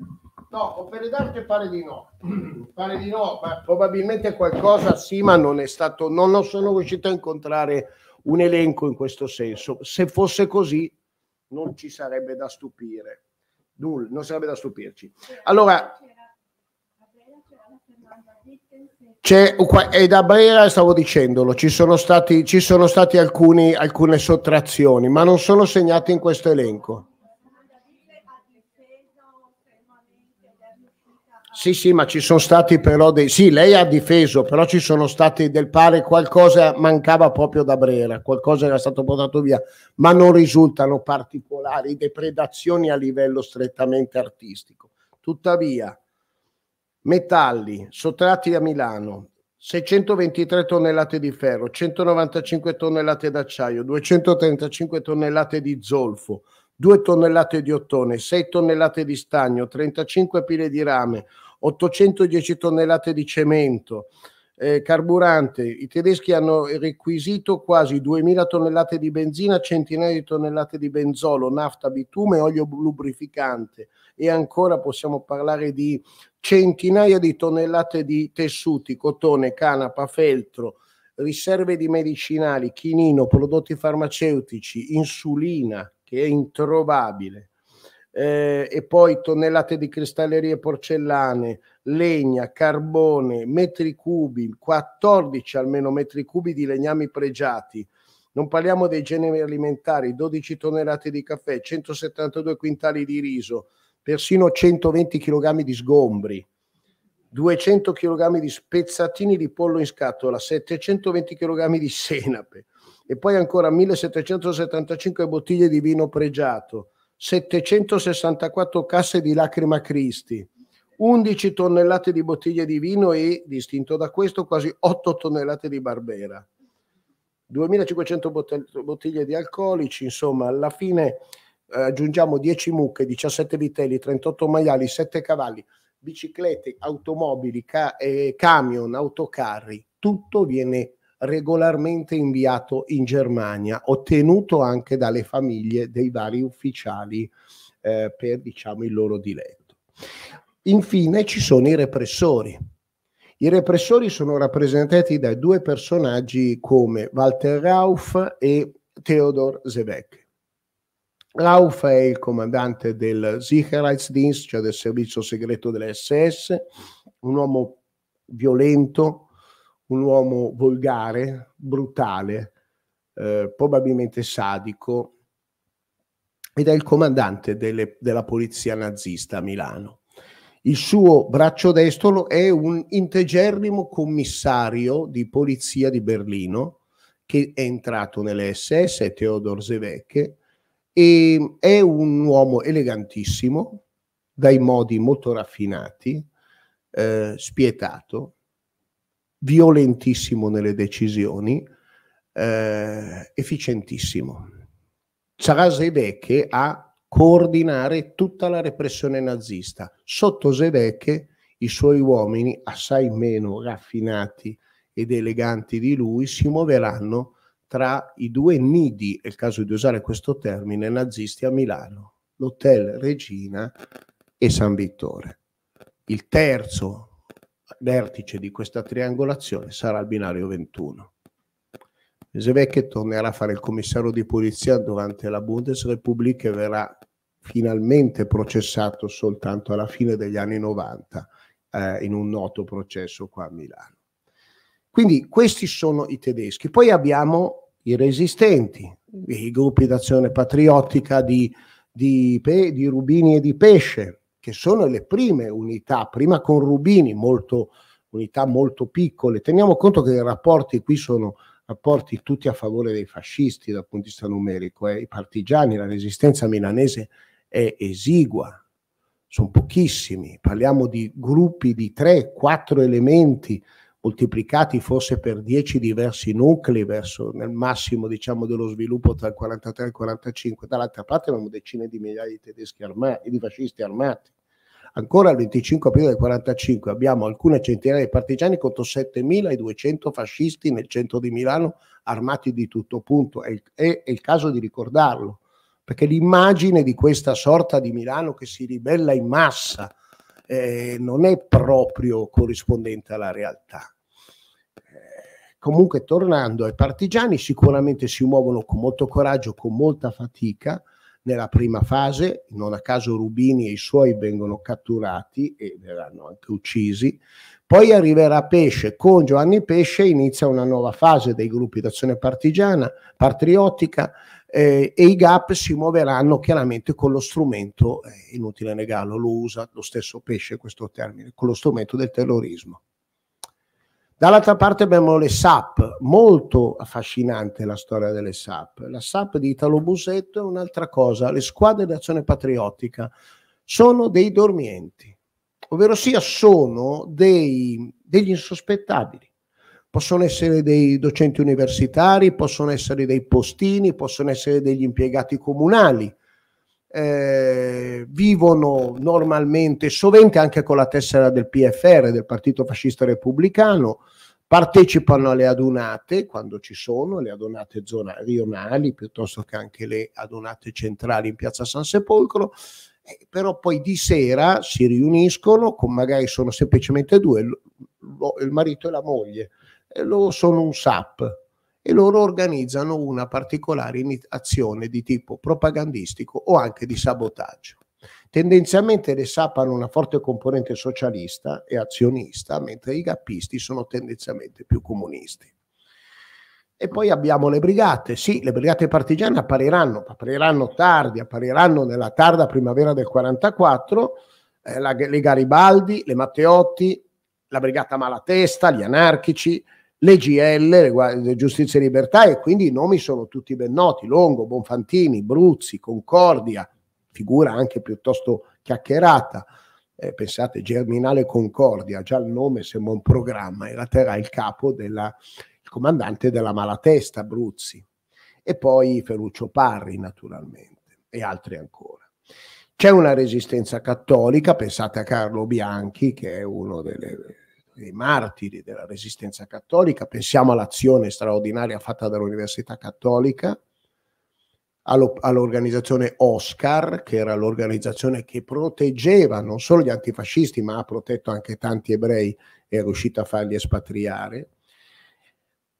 No, opere d'arte pare di no, pare di no, ma probabilmente qualcosa sì, ma non è stato, non sono riuscito a incontrare un elenco in questo senso. Se fosse così non ci sarebbe da stupire. Nulla, non sarebbe da stupirci. Allora, c'è, e da Brera stavo dicendolo, ci sono stati, ci sono stati alcuni, alcune sottrazioni, ma non sono segnate in questo elenco. Sì, sì, ma ci sono stati però dei... Sì, lei ha difeso, però ci sono stati del pare qualcosa mancava proprio da Brera, qualcosa era stato portato via, ma non risultano particolari depredazioni a livello strettamente artistico. Tuttavia, metalli sottratti a Milano, 623 tonnellate di ferro, 195 tonnellate d'acciaio, 235 tonnellate di zolfo, 2 tonnellate di ottone, 6 tonnellate di stagno, 35 pile di rame, 810 tonnellate di cemento, eh, carburante. I tedeschi hanno requisito quasi 2.000 tonnellate di benzina, centinaia di tonnellate di benzolo, nafta, bitume, olio lubrificante e ancora possiamo parlare di centinaia di tonnellate di tessuti, cotone, canapa, feltro, riserve di medicinali, chinino, prodotti farmaceutici, insulina, che è introvabile. Eh, e poi tonnellate di cristallerie porcellane, legna, carbone, metri cubi, 14 almeno metri cubi di legnami pregiati. Non parliamo dei generi alimentari, 12 tonnellate di caffè, 172 quintali di riso, persino 120 kg di sgombri, 200 kg di spezzatini di pollo in scatola, 720 kg di senape, e poi ancora 1775 bottiglie di vino pregiato, 764 casse di lacrima Cristi, 11 tonnellate di bottiglie di vino e, distinto da questo, quasi 8 tonnellate di Barbera. 2500 bottiglie di alcolici, insomma, alla fine eh, aggiungiamo 10 mucche, 17 vitelli, 38 maiali, 7 cavalli, biciclette, automobili, ca- eh, camion, autocarri, tutto viene regolarmente inviato in Germania, ottenuto anche dalle famiglie dei vari ufficiali eh, per diciamo, il loro diletto. Infine ci sono i repressori. I repressori sono rappresentati da due personaggi come Walter Rauf e Theodor Zebek. Rauf è il comandante del Sicherheitsdienst, cioè del servizio segreto delle SS, un uomo violento, un uomo volgare, brutale, eh, probabilmente sadico, ed è il comandante delle, della polizia nazista a Milano. Il suo braccio destro è un integerrimo commissario di polizia di Berlino che è entrato nelle SS, Teodor Zevecche, e è un uomo elegantissimo, dai modi molto raffinati, eh, spietato, violentissimo nelle decisioni, eh, efficientissimo. Sarà Zebecche a coordinare tutta la repressione nazista. Sotto Zebecche i suoi uomini, assai meno raffinati ed eleganti di lui, si muoveranno tra i due nidi, è il caso di usare questo termine, nazisti a Milano, l'Hotel Regina e San Vittore. Il terzo vertice di questa triangolazione sarà il binario 21. Zevecche tornerà a fare il commissario di polizia durante la Bundesrepublik e verrà finalmente processato soltanto alla fine degli anni 90 eh, in un noto processo qua a Milano. Quindi questi sono i tedeschi. Poi abbiamo i resistenti, i gruppi d'azione patriottica di, di, di Rubini e di Pesce, che sono le prime unità, prima con Rubini, molto, unità molto piccole. Teniamo conto che i rapporti qui sono rapporti tutti a favore dei fascisti dal punto di vista numerico, eh. i partigiani, la resistenza milanese è esigua, sono pochissimi, parliamo di gruppi di tre, quattro elementi moltiplicati forse per 10 diversi nuclei verso nel massimo diciamo, dello sviluppo tra il 43 e il 45, dall'altra parte avevamo decine di migliaia di tedeschi armati, di fascisti armati. Ancora il 25 aprile del 45 abbiamo alcune centinaia di partigiani contro 7.200 fascisti nel centro di Milano armati di tutto punto. È, è, è il caso di ricordarlo, perché l'immagine di questa sorta di Milano che si ribella in massa eh, non è proprio corrispondente alla realtà. Eh, comunque, tornando ai partigiani, sicuramente si muovono con molto coraggio, con molta fatica nella prima fase, non a caso Rubini e i suoi vengono catturati e verranno anche uccisi. Poi arriverà Pesce, con Giovanni Pesce inizia una nuova fase dei gruppi d'azione partigiana, patriottica, eh, e i gap si muoveranno chiaramente con lo strumento, eh, inutile negarlo, lo usa lo stesso pesce questo termine, con lo strumento del terrorismo. Dall'altra parte abbiamo le SAP, molto affascinante la storia delle SAP. La SAP di Italo Busetto è un'altra cosa, le squadre d'azione patriottica sono dei dormienti, ovvero sia sono dei, degli insospettabili Possono essere dei docenti universitari, possono essere dei postini, possono essere degli impiegati comunali. Eh, vivono normalmente, sovente anche con la tessera del PFR, del Partito Fascista Repubblicano, partecipano alle adunate quando ci sono, le adunate zona rionali piuttosto che anche le adunate centrali in piazza San Sepolcro, eh, però poi di sera si riuniscono, con magari sono semplicemente due, lo, lo, il marito e la moglie, loro sono un SAP e loro organizzano una particolare azione di tipo propagandistico o anche di sabotaggio. Tendenzialmente le SAP hanno una forte componente socialista e azionista, mentre i gappisti sono tendenzialmente più comunisti. E poi abbiamo le brigate, sì, le brigate partigiane appariranno, appariranno tardi, appariranno nella tarda primavera del 44, eh, la, le Garibaldi, le Matteotti, la brigata Malatesta, gli anarchici, le GL, le Giustizia e Libertà, e quindi i nomi sono tutti ben noti, Longo, Bonfantini, Bruzzi, Concordia, figura anche piuttosto chiacchierata. Eh, pensate, Germinale Concordia, già il nome sembra un programma, in realtà era il capo del comandante della Malatesta, Bruzzi, e poi Ferruccio Parri, naturalmente, e altri ancora. C'è una resistenza cattolica, pensate a Carlo Bianchi, che è uno delle dei martiri della resistenza cattolica, pensiamo all'azione straordinaria fatta dall'Università Cattolica, all'organizzazione Oscar, che era l'organizzazione che proteggeva non solo gli antifascisti, ma ha protetto anche tanti ebrei e è riuscita a farli espatriare.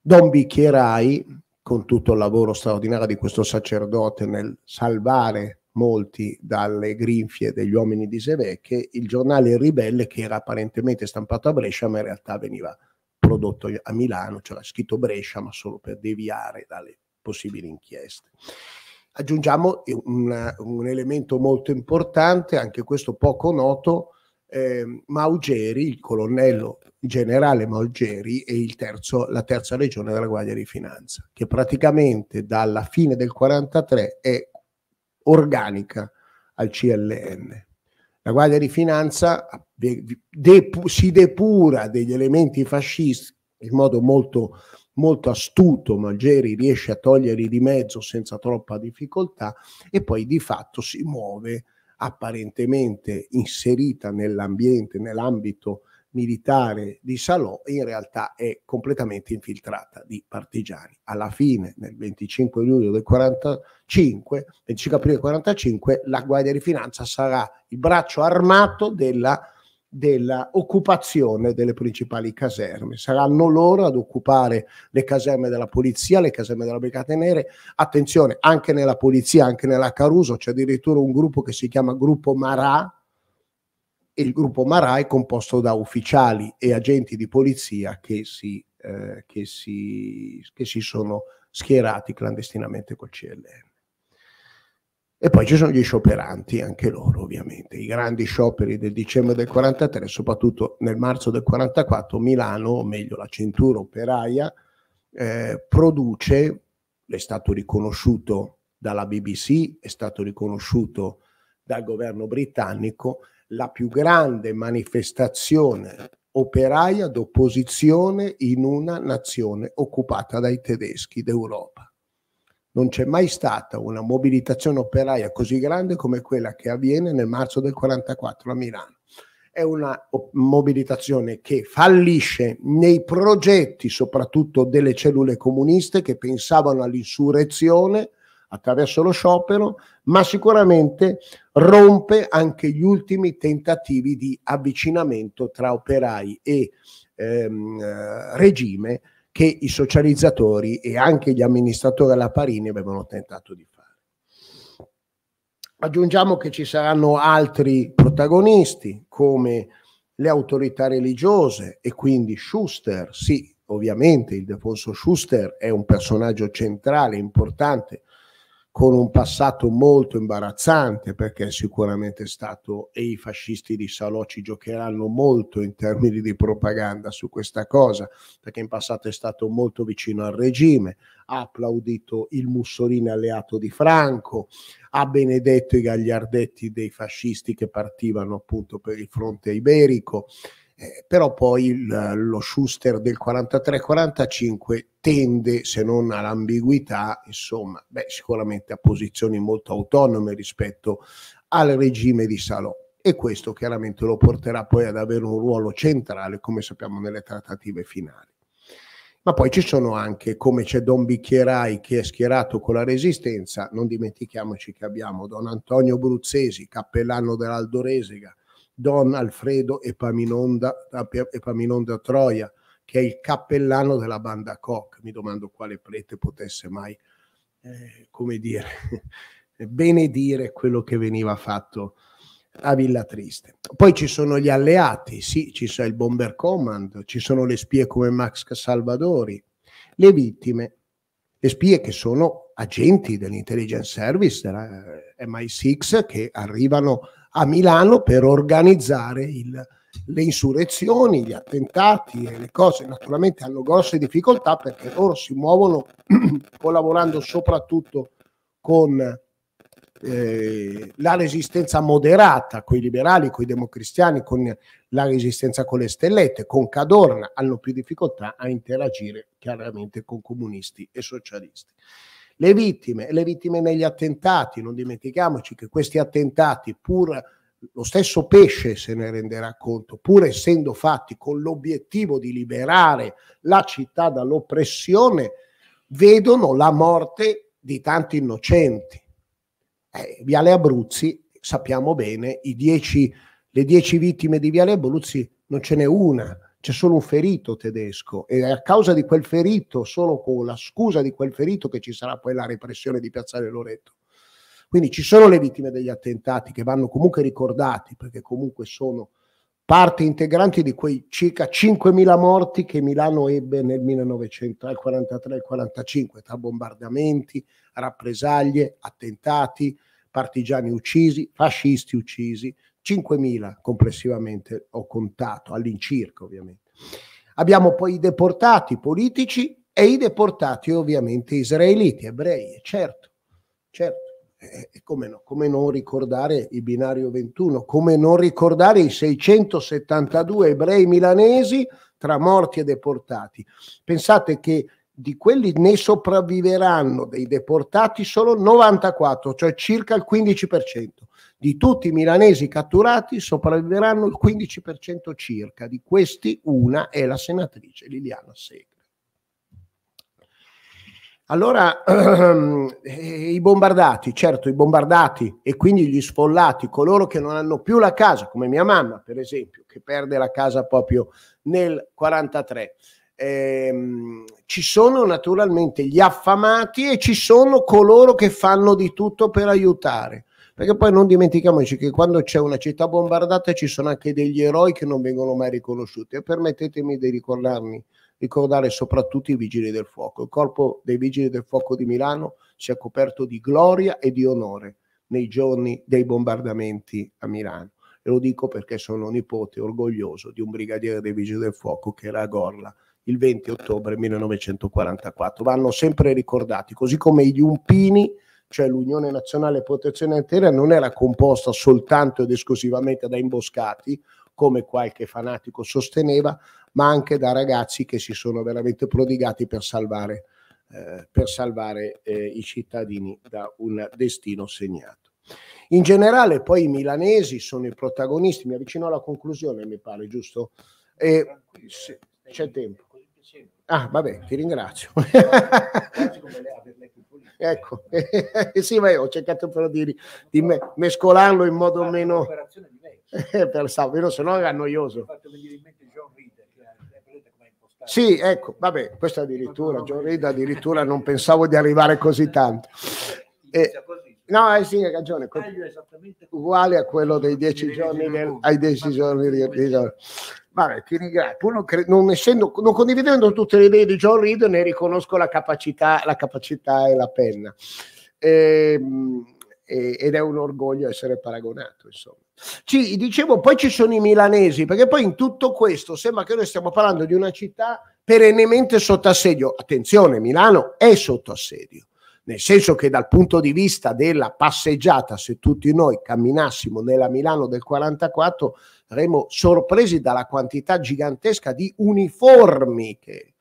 Don Bicchierai, con tutto il lavoro straordinario di questo sacerdote nel salvare molti dalle grinfie degli uomini di Sevecche, il giornale Ribelle che era apparentemente stampato a Brescia ma in realtà veniva prodotto a Milano, c'era cioè scritto Brescia ma solo per deviare dalle possibili inchieste. Aggiungiamo una, un elemento molto importante, anche questo poco noto, eh, Maugeri, il colonnello generale Maugeri e terzo, la terza legione della Guardia di Finanza, che praticamente dalla fine del 43 è organica al CLN. La Guardia di Finanza depu si depura degli elementi fascisti in modo molto, molto astuto, Maggeri riesce a toglierli di mezzo senza troppa difficoltà e poi di fatto si muove apparentemente inserita nell'ambiente, nell'ambito militare di Salò in realtà è completamente infiltrata di partigiani. Alla fine, nel 25 luglio del 45, 25 aprile del 45, la Guardia di Finanza sarà il braccio armato della, della occupazione delle principali caserme. Saranno loro ad occupare le caserme della polizia, le caserme della Brigata Nere. Attenzione, anche nella polizia, anche nella Caruso c'è addirittura un gruppo che si chiama Gruppo Marà, il gruppo Marà è composto da ufficiali e agenti di polizia che si, eh, che si, che si sono schierati clandestinamente col CLN. E poi ci sono gli scioperanti, anche loro ovviamente, i grandi scioperi del dicembre del 43, soprattutto nel marzo del 44, Milano, o meglio la cintura operaia, eh, produce, è stato riconosciuto dalla BBC, è stato riconosciuto dal governo britannico, la più grande manifestazione operaia d'opposizione in una nazione occupata dai tedeschi d'Europa. Non c'è mai stata una mobilitazione operaia così grande come quella che avviene nel marzo del 1944 a Milano. È una mobilitazione che fallisce nei progetti soprattutto delle cellule comuniste che pensavano all'insurrezione attraverso lo sciopero, ma sicuramente rompe anche gli ultimi tentativi di avvicinamento tra operai e ehm, eh, regime che i socializzatori e anche gli amministratori alla Parini avevano tentato di fare. Aggiungiamo che ci saranno altri protagonisti come le autorità religiose e quindi Schuster, sì, ovviamente il Defonso Schuster è un personaggio centrale, importante con un passato molto imbarazzante perché sicuramente è stato e i fascisti di Salò ci giocheranno molto in termini di propaganda su questa cosa perché in passato è stato molto vicino al regime ha applaudito il Mussolini alleato di Franco ha benedetto i gagliardetti dei fascisti che partivano appunto per il fronte iberico eh, però poi il, lo Schuster del 43-45 tende, se non all'ambiguità, insomma, beh, sicuramente a posizioni molto autonome rispetto al regime di Salò e questo chiaramente lo porterà poi ad avere un ruolo centrale, come sappiamo, nelle trattative finali. Ma poi ci sono anche, come c'è Don Bicchierai che è schierato con la Resistenza, non dimentichiamoci che abbiamo Don Antonio Bruzzesi, cappellano dell'Aldoresega, Don Alfredo Epaminonda, Epaminonda Troia, che è il cappellano della banda Koch. Mi domando quale prete potesse mai, eh, come dire, benedire quello che veniva fatto a Villa Triste. Poi ci sono gli alleati, sì, ci sono il Bomber Command, ci sono le spie come Max Salvadori, le vittime, le spie che sono agenti dell'intelligence service della eh, MI6 che arrivano a Milano per organizzare il, le insurrezioni, gli attentati e le cose. Naturalmente hanno grosse difficoltà perché loro si muovono collaborando soprattutto con eh, la resistenza moderata, con i liberali, con i democristiani, con la resistenza con le stellette, con Cadorna, hanno più difficoltà a interagire chiaramente con comunisti e socialisti le vittime, le vittime negli attentati, non dimentichiamoci che questi attentati, pur lo stesso pesce se ne renderà conto, pur essendo fatti con l'obiettivo di liberare la città dall'oppressione, vedono la morte di tanti innocenti. Eh, Viale Abruzzi, sappiamo bene, dieci, le dieci vittime di Viale Abruzzi non ce n'è una, c'è solo un ferito tedesco e è a causa di quel ferito, solo con la scusa di quel ferito che ci sarà poi la repressione di Piazzale Loreto. Quindi ci sono le vittime degli attentati che vanno comunque ricordati perché comunque sono parte integrante di quei circa 5.000 morti che Milano ebbe nel 1943 e 45 tra bombardamenti, rappresaglie, attentati, partigiani uccisi, fascisti uccisi, 5.000 complessivamente ho contato, all'incirca ovviamente. Abbiamo poi i deportati politici e i deportati ovviamente israeliti, ebrei, eh, certo, certo. E come, no, come non ricordare il binario 21, come non ricordare i 672 ebrei milanesi tra morti e deportati. Pensate che di quelli ne sopravviveranno dei deportati solo 94, cioè circa il 15%. Di tutti i milanesi catturati sopravviveranno il 15% circa, di questi una è la senatrice Liliana Segre. Allora, ehm, i bombardati, certo, i bombardati e quindi gli sfollati, coloro che non hanno più la casa, come mia mamma, per esempio, che perde la casa proprio nel 1943. Ehm, ci sono naturalmente gli affamati e ci sono coloro che fanno di tutto per aiutare. Perché poi non dimentichiamoci che quando c'è una città bombardata ci sono anche degli eroi che non vengono mai riconosciuti e permettetemi di ricordarmi, ricordare soprattutto i vigili del fuoco. Il corpo dei vigili del fuoco di Milano si è coperto di gloria e di onore nei giorni dei bombardamenti a Milano. E lo dico perché sono nipote orgoglioso di un brigadiere dei vigili del fuoco che era a Gorla il 20 ottobre 1944. Vanno sempre ricordati, così come gli umpini cioè l'Unione Nazionale Protezione Antiaerea, non era composta soltanto ed esclusivamente da imboscati, come qualche fanatico sosteneva, ma anche da ragazzi che si sono veramente prodigati per salvare, eh, per salvare eh, i cittadini da un destino segnato. In generale poi i milanesi sono i protagonisti, mi avvicino alla conclusione mi pare, giusto? E, se, c'è tempo. Ah, vabbè, ti ringrazio. Grazie Ecco, sì, ma io ho cercato però di, di me, mescolarlo in modo meno... per Pensavo, meno se no era noioso. Sì, ecco, vabbè, questo addirittura, John Reed addirittura non pensavo di arrivare così tanto. E, eh, eh, no, eh sì, hai ragione, uguale a quello dei dieci giorni, del, ai dieci giorni di, di, Vabbè, ti ringrazio. Non, cre- non, essendo, non condividendo tutte le idee di John Reed, ne riconosco la capacità, la capacità e la penna. Ehm, e, ed è un orgoglio essere paragonato, insomma. Ci, dicevo, poi ci sono i milanesi, perché poi in tutto questo sembra che noi stiamo parlando di una città perennemente sotto assedio. Attenzione, Milano è sotto assedio, nel senso che dal punto di vista della passeggiata, se tutti noi camminassimo nella Milano del 44, saremo sorpresi dalla quantità gigantesca di uniformi che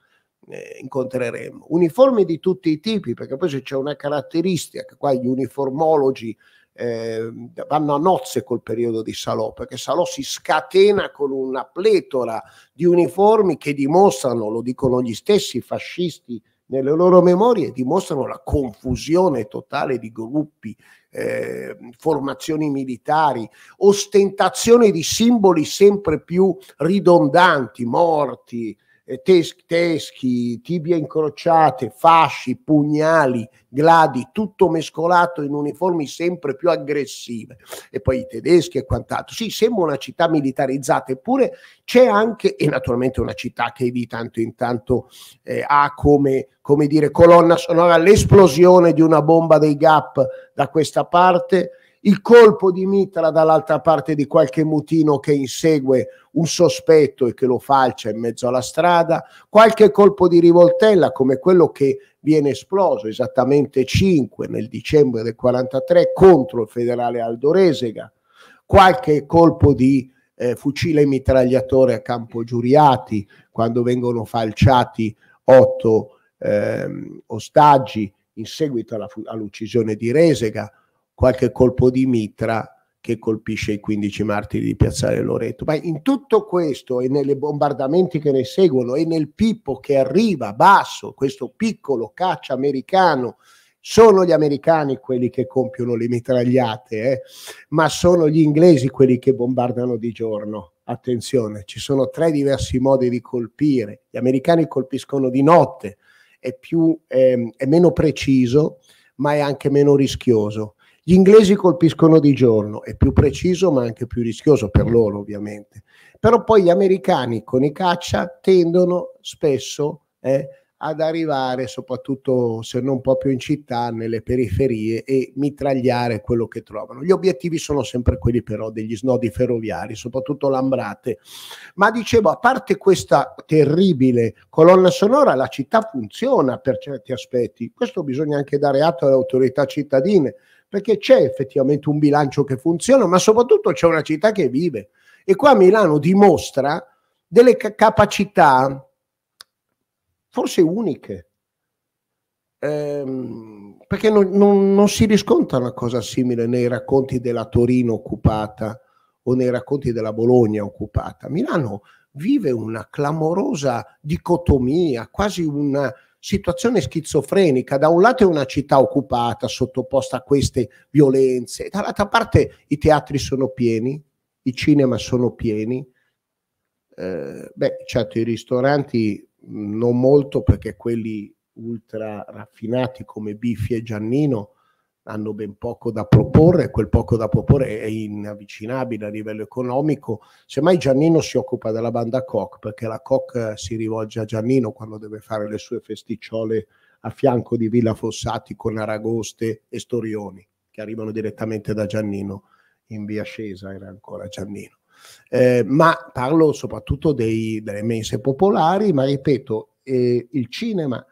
eh, incontreremo, uniformi di tutti i tipi, perché poi se c'è una caratteristica che qua gli uniformologi eh, vanno a nozze col periodo di Salò, perché Salò si scatena con una pletora di uniformi che dimostrano, lo dicono gli stessi fascisti nelle loro memorie, dimostrano la confusione totale di gruppi eh, formazioni militari, ostentazione di simboli sempre più ridondanti, morti, eh, tes- teschi, tibie incrociate, fasci, pugnali, gladi, tutto mescolato in uniformi sempre più aggressive. E poi i tedeschi e quant'altro. Sì, sembra una città militarizzata, eppure c'è anche, e naturalmente una città che di tanto in tanto eh, ha come, come dire, colonna sonora l'esplosione di una bomba dei gap da questa parte il colpo di mitra dall'altra parte di qualche mutino che insegue un sospetto e che lo falcia in mezzo alla strada, qualche colpo di rivoltella come quello che viene esploso esattamente 5 nel dicembre del 43 contro il federale Aldo Resega, qualche colpo di eh, fucile mitragliatore a campo giuriati quando vengono falciati otto eh, ostaggi in seguito all'uccisione di Resega, qualche colpo di mitra che colpisce i 15 martiri di Piazzale Loreto. Ma in tutto questo e nei bombardamenti che ne seguono e nel Pippo che arriva basso, questo piccolo caccia americano, sono gli americani quelli che compiono le mitragliate, eh? ma sono gli inglesi quelli che bombardano di giorno. Attenzione, ci sono tre diversi modi di colpire. Gli americani colpiscono di notte, è, più, eh, è meno preciso, ma è anche meno rischioso gli inglesi colpiscono di giorno, è più preciso ma anche più rischioso per loro ovviamente. Però poi gli americani con i caccia tendono spesso eh, ad arrivare, soprattutto se non proprio in città, nelle periferie e mitragliare quello che trovano. Gli obiettivi sono sempre quelli però degli snodi ferroviari, soprattutto Lambrate. Ma dicevo, a parte questa terribile colonna sonora, la città funziona per certi aspetti. Questo bisogna anche dare atto alle autorità cittadine perché c'è effettivamente un bilancio che funziona, ma soprattutto c'è una città che vive. E qua Milano dimostra delle capacità forse uniche, ehm, perché non, non, non si riscontra una cosa simile nei racconti della Torino occupata o nei racconti della Bologna occupata. Milano vive una clamorosa dicotomia, quasi una situazione schizofrenica. Da un lato è una città occupata, sottoposta a queste violenze, dall'altra parte i teatri sono pieni, i cinema sono pieni, eh, beh, certo i ristoranti non molto perché quelli ultra raffinati come Biffi e Giannino hanno ben poco da proporre, quel poco da proporre è inavvicinabile a livello economico. Semmai Giannino si occupa della banda Koch, perché la Koch eh, si rivolge a Giannino quando deve fare le sue festicciole a fianco di Villa Fossati con Aragoste e Storioni, che arrivano direttamente da Giannino, in via Scesa era ancora Giannino. Eh, ma parlo soprattutto dei, delle mense popolari, ma ripeto, eh, il cinema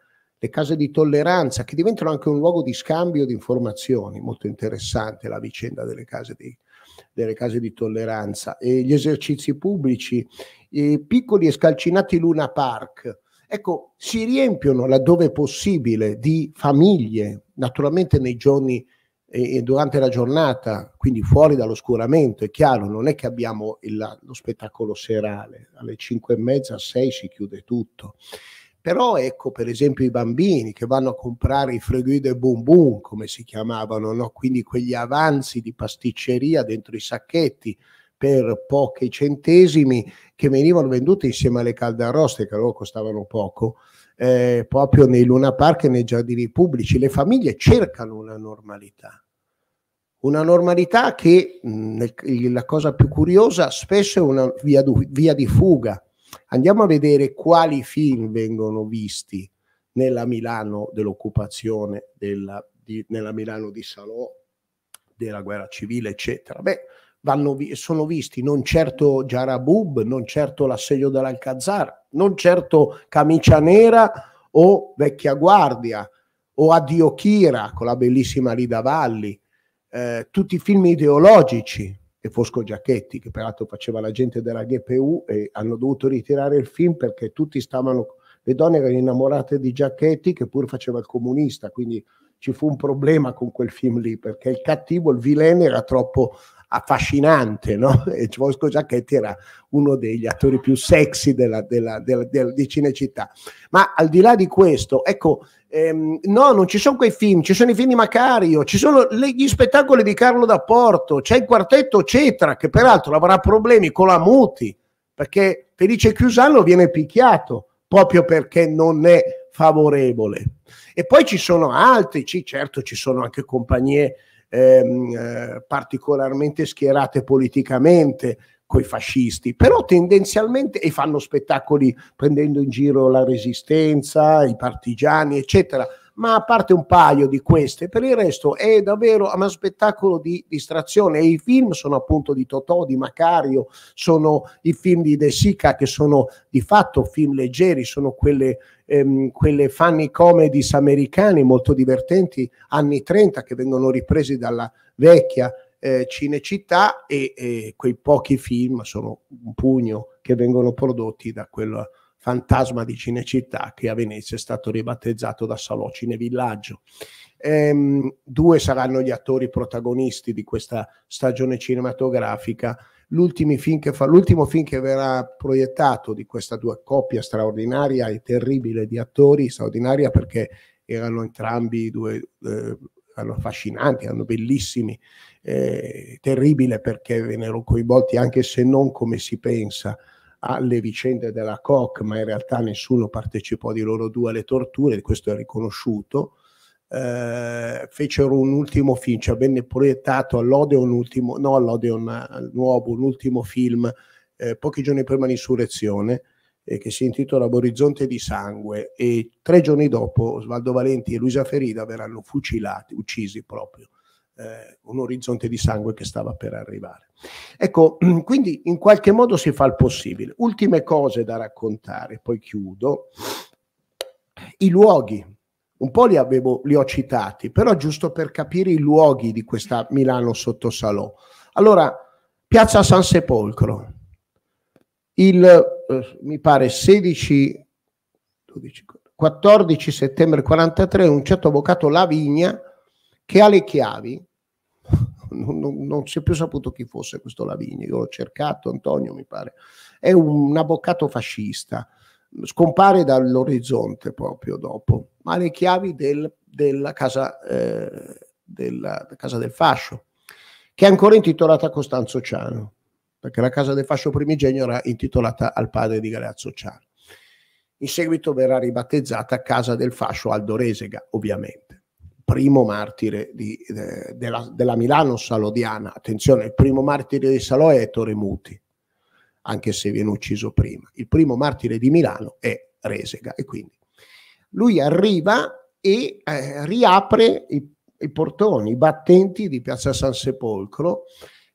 le case di tolleranza, che diventano anche un luogo di scambio di informazioni, molto interessante la vicenda delle case di, delle case di tolleranza, e gli esercizi pubblici, e piccoli e scalcinati Luna Park. Ecco, si riempiono laddove possibile di famiglie, naturalmente nei giorni e durante la giornata, quindi fuori dall'oscuramento, è chiaro, non è che abbiamo il, lo spettacolo serale, alle 5 e mezza, 6 si chiude tutto. Però ecco per esempio i bambini che vanno a comprare i fregui de boom boom, come si chiamavano, no? quindi quegli avanzi di pasticceria dentro i sacchetti per pochi centesimi che venivano venduti insieme alle calde arroste che loro costavano poco, eh, proprio nei Luna Park e nei giardini pubblici. Le famiglie cercano una normalità, una normalità che mh, mm, la cosa più curiosa spesso è una via, via di fuga Andiamo a vedere quali film vengono visti nella Milano dell'occupazione, della, di, nella Milano di Salò, della guerra civile, eccetera. Beh, vanno, sono visti non certo Jarabub, non certo l'assedio dell'Alcazar, non certo Camicia Nera o Vecchia Guardia o Addio Kira con la bellissima Lida Valli, eh, tutti film ideologici, e Fosco Giacchetti, che peraltro faceva l'agente della GPU, e hanno dovuto ritirare il film perché tutti stavano, le donne erano innamorate di Giacchetti che pur faceva il comunista, quindi ci fu un problema con quel film lì, perché il cattivo, il vilene era troppo affascinante, no? E Fosco Giacchetti era uno degli attori più sexy della, della, della, della, di Cinecittà. Ma al di là di questo, ecco, Ehm, no, non ci sono quei film, ci sono i film di Macario, ci sono le, gli spettacoli di Carlo da Porto, c'è il quartetto Cetra che peraltro avrà problemi con la Muti perché Felice Chiusano viene picchiato proprio perché non è favorevole. E poi ci sono altri, sì, certo ci sono anche compagnie ehm, eh, particolarmente schierate politicamente, coi fascisti, però tendenzialmente e fanno spettacoli prendendo in giro la resistenza, i partigiani, eccetera. Ma a parte un paio di queste, per il resto è davvero uno spettacolo di distrazione. E i film sono appunto di Totò, di Macario, sono i film di De Sica che sono di fatto film leggeri, sono quelle Ehm, quelle funny comedies americane molto divertenti, anni 30, che vengono riprese dalla vecchia eh, Cinecittà e, e, quei pochi film sono un pugno che vengono prodotti da quel fantasma di Cinecittà che a Venezia è stato ribattezzato da Salò Cinevillaggio. Ehm, due saranno gli attori protagonisti di questa stagione cinematografica. Film fa, l'ultimo film che verrà proiettato di questa due coppia straordinaria e terribile di attori, straordinaria perché erano entrambi due, eh, erano affascinanti, erano bellissimi, eh, terribile perché vennero coinvolti anche se non come si pensa alle vicende della COC, ma in realtà nessuno partecipò di loro due alle torture, questo è riconosciuto. Eh, fecero un ultimo film, cioè venne proiettato all'Odeon, ultimo, no all'Odeon al nuovo, un ultimo film eh, pochi giorni prima l'insurrezione eh, che si intitola Orizzonte di sangue e tre giorni dopo Osvaldo Valenti e Luisa Ferida verranno fucilati, uccisi proprio eh, un orizzonte di sangue che stava per arrivare. Ecco, quindi in qualche modo si fa il possibile. Ultime cose da raccontare, poi chiudo. I luoghi, un po' li, avevo, li ho citati, però giusto per capire i luoghi di questa Milano sotto Salò. Allora, Piazza San Sepolcro, il, eh, mi pare, 16, 12, 14 settembre 1943, un certo avvocato Lavigna, che ha le chiavi, non, non, non, si è più saputo chi fosse questo Lavigne, io l'ho cercato, Antonio mi pare, è un avvocato fascista, scompare dall'orizzonte proprio dopo, ma le chiavi del, della, casa, eh, della, casa del fascio, che è ancora intitolata a Costanzo Ciano, perché la casa del fascio primigenio era intitolata al padre di Galeazzo Ciano. In seguito verrà ribattezzata Casa del Fascio Aldo Resega, ovviamente primo martire di, de, della, della, Milano salodiana. Attenzione, il primo martire di Salò è Ettore Muti, anche se viene ucciso prima. Il primo martire di Milano è Resega e quindi lui arriva e eh, riapre i, i, portoni, i battenti di Piazza San Sepolcro.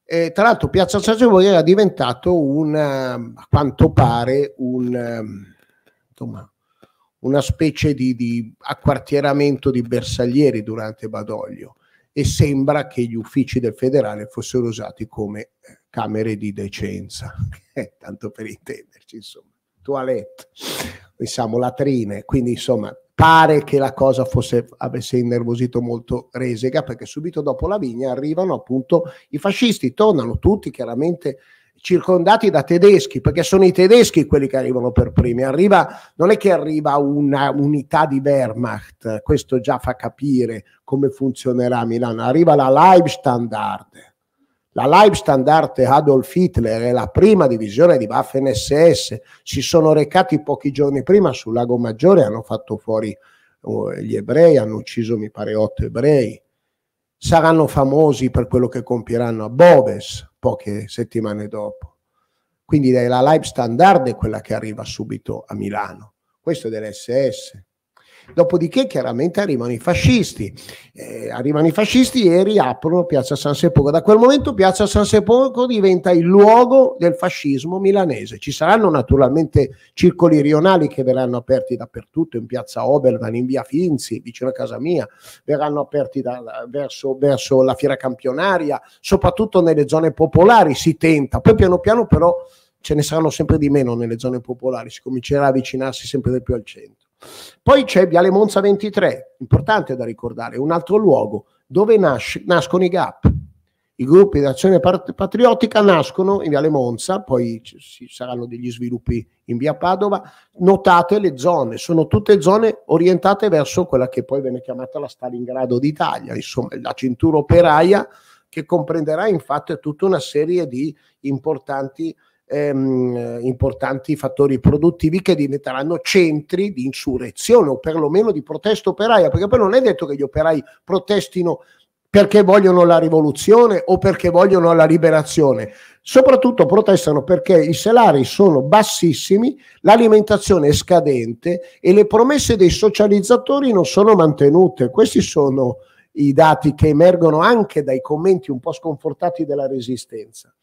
Eh, tra l'altro Piazza San Sepolcro era diventato un, eh, a quanto pare, un, ehm, insomma, una specie di, di acquartieramento di bersaglieri durante Badoglio e sembra che gli uffici del federale fossero usati come eh, camere di decenza, eh, tanto per intenderci, insomma, toilette, diciamo latrine, quindi insomma pare che la cosa fosse, avesse innervosito molto Resega perché subito dopo la vigna arrivano appunto i fascisti, tornano tutti chiaramente circondati da tedeschi, perché sono i tedeschi quelli che arrivano per primi. Arriva, non è che arriva una unità di Wehrmacht, questo già fa capire come funzionerà a Milano. Arriva la Leibstandard. La Leibstandard Adolf Hitler è la prima divisione di Waffen SS. Si sono recati pochi giorni prima sul Lago Maggiore, hanno fatto fuori eh, gli ebrei, hanno ucciso mi pare otto ebrei. Saranno famosi per quello che compiranno a Boves poche settimane dopo. Quindi la live standard è quella che arriva subito a Milano. Questo è dell'SS. Dopodiché chiaramente arrivano i fascisti, eh, arrivano i fascisti e riaprono Piazza San Sepolcro. Da quel momento Piazza San Sepolcro diventa il luogo del fascismo milanese. Ci saranno naturalmente circoli rionali che verranno aperti dappertutto, in Piazza Oberdan, in Via Finzi, vicino a casa mia, verranno aperti da, verso, verso la fiera campionaria, soprattutto nelle zone popolari si tenta. Poi piano piano però ce ne saranno sempre di meno nelle zone popolari, si comincerà a avvicinarsi sempre di più al centro. Poi c'è Viale Monza 23, importante da ricordare, un altro luogo dove nasce, nascono i GAP. I gruppi di azione patriottica nascono in Viale Monza, poi ci saranno degli sviluppi in Via Padova. Notate le zone, sono tutte zone orientate verso quella che poi viene chiamata la Stalingrado d'Italia, insomma la cintura operaia che comprenderà infatti tutta una serie di importanti ehm, importanti fattori produttivi che diventeranno centri di insurrezione o perlomeno di protesta operaia, perché poi non è detto che gli operai protestino perché vogliono la rivoluzione o perché vogliono la liberazione. Soprattutto protestano perché i salari sono bassissimi, l'alimentazione è scadente e le promesse dei socializzatori non sono mantenute. Questi sono i dati che emergono anche dai commenti un po' sconfortati della resistenza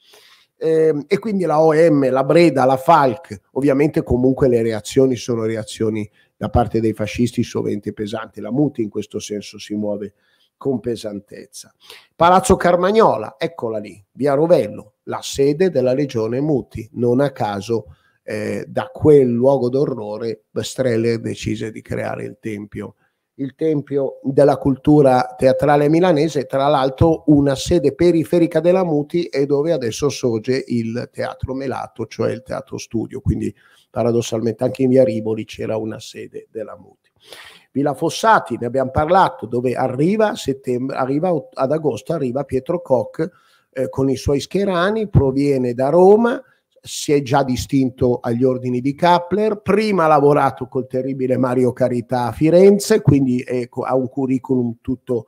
eh, e quindi la OM, la Breda, la Falk, ovviamente comunque le reazioni sono reazioni da parte dei fascisti sovente pesanti, la Muti in questo senso si muove con pesantezza. Palazzo Carmagnola, eccola lì, via Rovello, la sede della legione Muti, non a caso eh, da quel luogo d'orrore Streller decise di creare il tempio il Tempio della Cultura Teatrale Milanese, tra l'altro una sede periferica della Muti e dove adesso sorge il Teatro Melato, cioè il Teatro Studio, quindi paradossalmente anche in via Rivoli c'era una sede della Muti. Villa Fossati, ne abbiamo parlato, dove arriva, settembre, arriva ad agosto, arriva Pietro Koch eh, con i suoi scherani, proviene da Roma, si è già distinto agli ordini di Kappler, prima ha lavorato col terribile Mario Carità a Firenze, quindi ecco, ha un curriculum tutto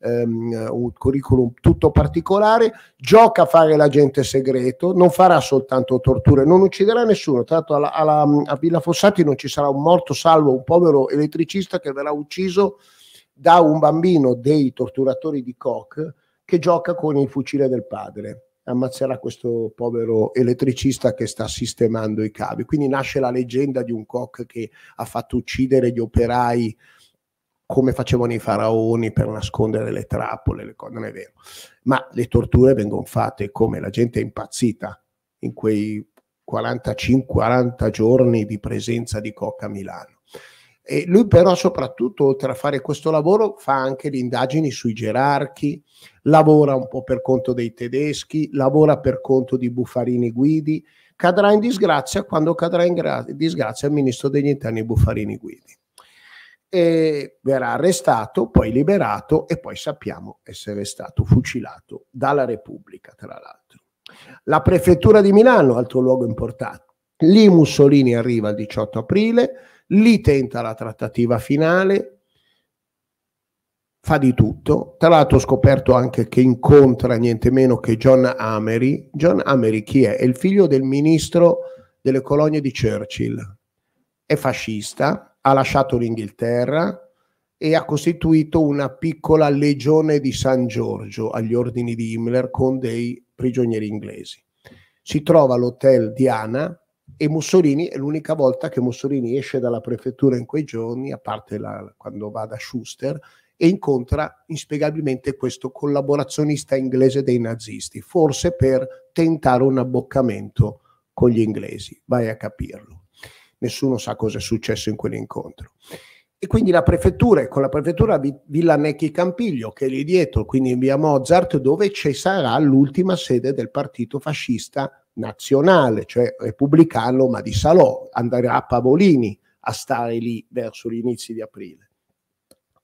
ehm, un curriculum tutto particolare, gioca a fare l'agente segreto, non farà soltanto torture, non ucciderà nessuno, tanto alla, alla, a Villa Fossati non ci sarà un morto salvo un povero elettricista che verrà ucciso da un bambino dei torturatori di Koch che gioca con il fucile del padre ammazzerà questo povero elettricista che sta sistemando i cavi. Quindi nasce la leggenda di un Koch che ha fatto uccidere gli operai come facevano i faraoni per nascondere le trappole, le cose, non è vero. Ma le torture vengono fatte come la gente è impazzita in quei 45-40 giorni di presenza di Cocca a Milano. E lui però soprattutto, oltre a fare questo lavoro, fa anche le indagini sui gerarchi, lavora un po' per conto dei tedeschi, lavora per conto di Buffarini Guidi, cadrà in disgrazia quando cadrà in gra- disgrazia il ministro degli interni Buffarini Guidi. E verrà arrestato, poi liberato e poi sappiamo essere stato fucilato dalla Repubblica, tra l'altro. La prefettura di Milano, altro luogo importante. Lì Mussolini arriva il 18 aprile, lì tenta la trattativa finale, fa di tutto. Tra l'altro ho scoperto anche che incontra niente meno che John Amery. John Amery chi è? È il figlio del ministro delle colonie di Churchill. È fascista, ha lasciato l'Inghilterra e ha costituito una piccola legione di San Giorgio agli ordini di Himmler con dei prigionieri inglesi. Si trova all'hotel Diana e Mussolini è l'unica volta che Mussolini esce dalla prefettura in quei giorni, a parte la, quando va da Schuster, e incontra inspiegabilmente questo collaborazionista inglese dei nazisti, forse per tentare un abboccamento con gli inglesi, vai a capirlo. Nessuno sa cosa è successo in quell'incontro. E quindi la prefettura, è con la prefettura Villa Necchi Campiglio, che è lì dietro, quindi in via Mozart, dove ci sarà l'ultima sede del partito fascista nazionale, cioè repubblicano, ma di Salò, andrà a Pavolini a stare lì verso gli inizi di aprile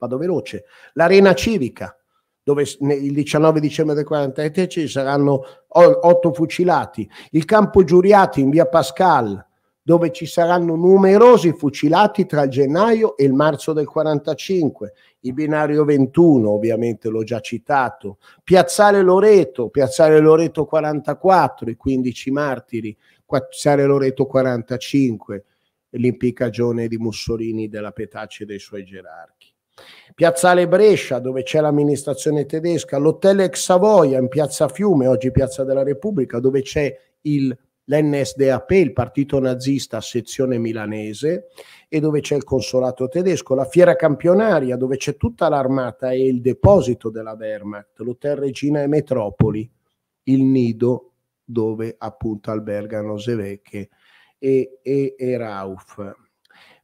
vado veloce. L'Arena Civica, dove il 19 dicembre del 43 ci saranno otto fucilati. Il campo Giuriati in via Pascal, dove ci saranno numerosi fucilati tra il gennaio e il marzo del 45. Il binario 21, ovviamente l'ho già citato. Piazzale Loreto, Piazzale Loreto 44, i 15 martiri. Piazzale Loreto 45, l'impiccagione di Mussolini, della Petacci e dei suoi gerarchi. Piazzale Brescia, dove c'è l'amministrazione tedesca, l'hotel ex Savoia in piazza Fiume, oggi piazza della Repubblica, dove c'è il l'NSDAP, il partito nazista sezione milanese, e dove c'è il consolato tedesco, la fiera campionaria, dove c'è tutta l'armata e il deposito della Wehrmacht, l'hotel Regina e Metropoli, il nido dove appunto albergano Zevecche e, e, e Rauf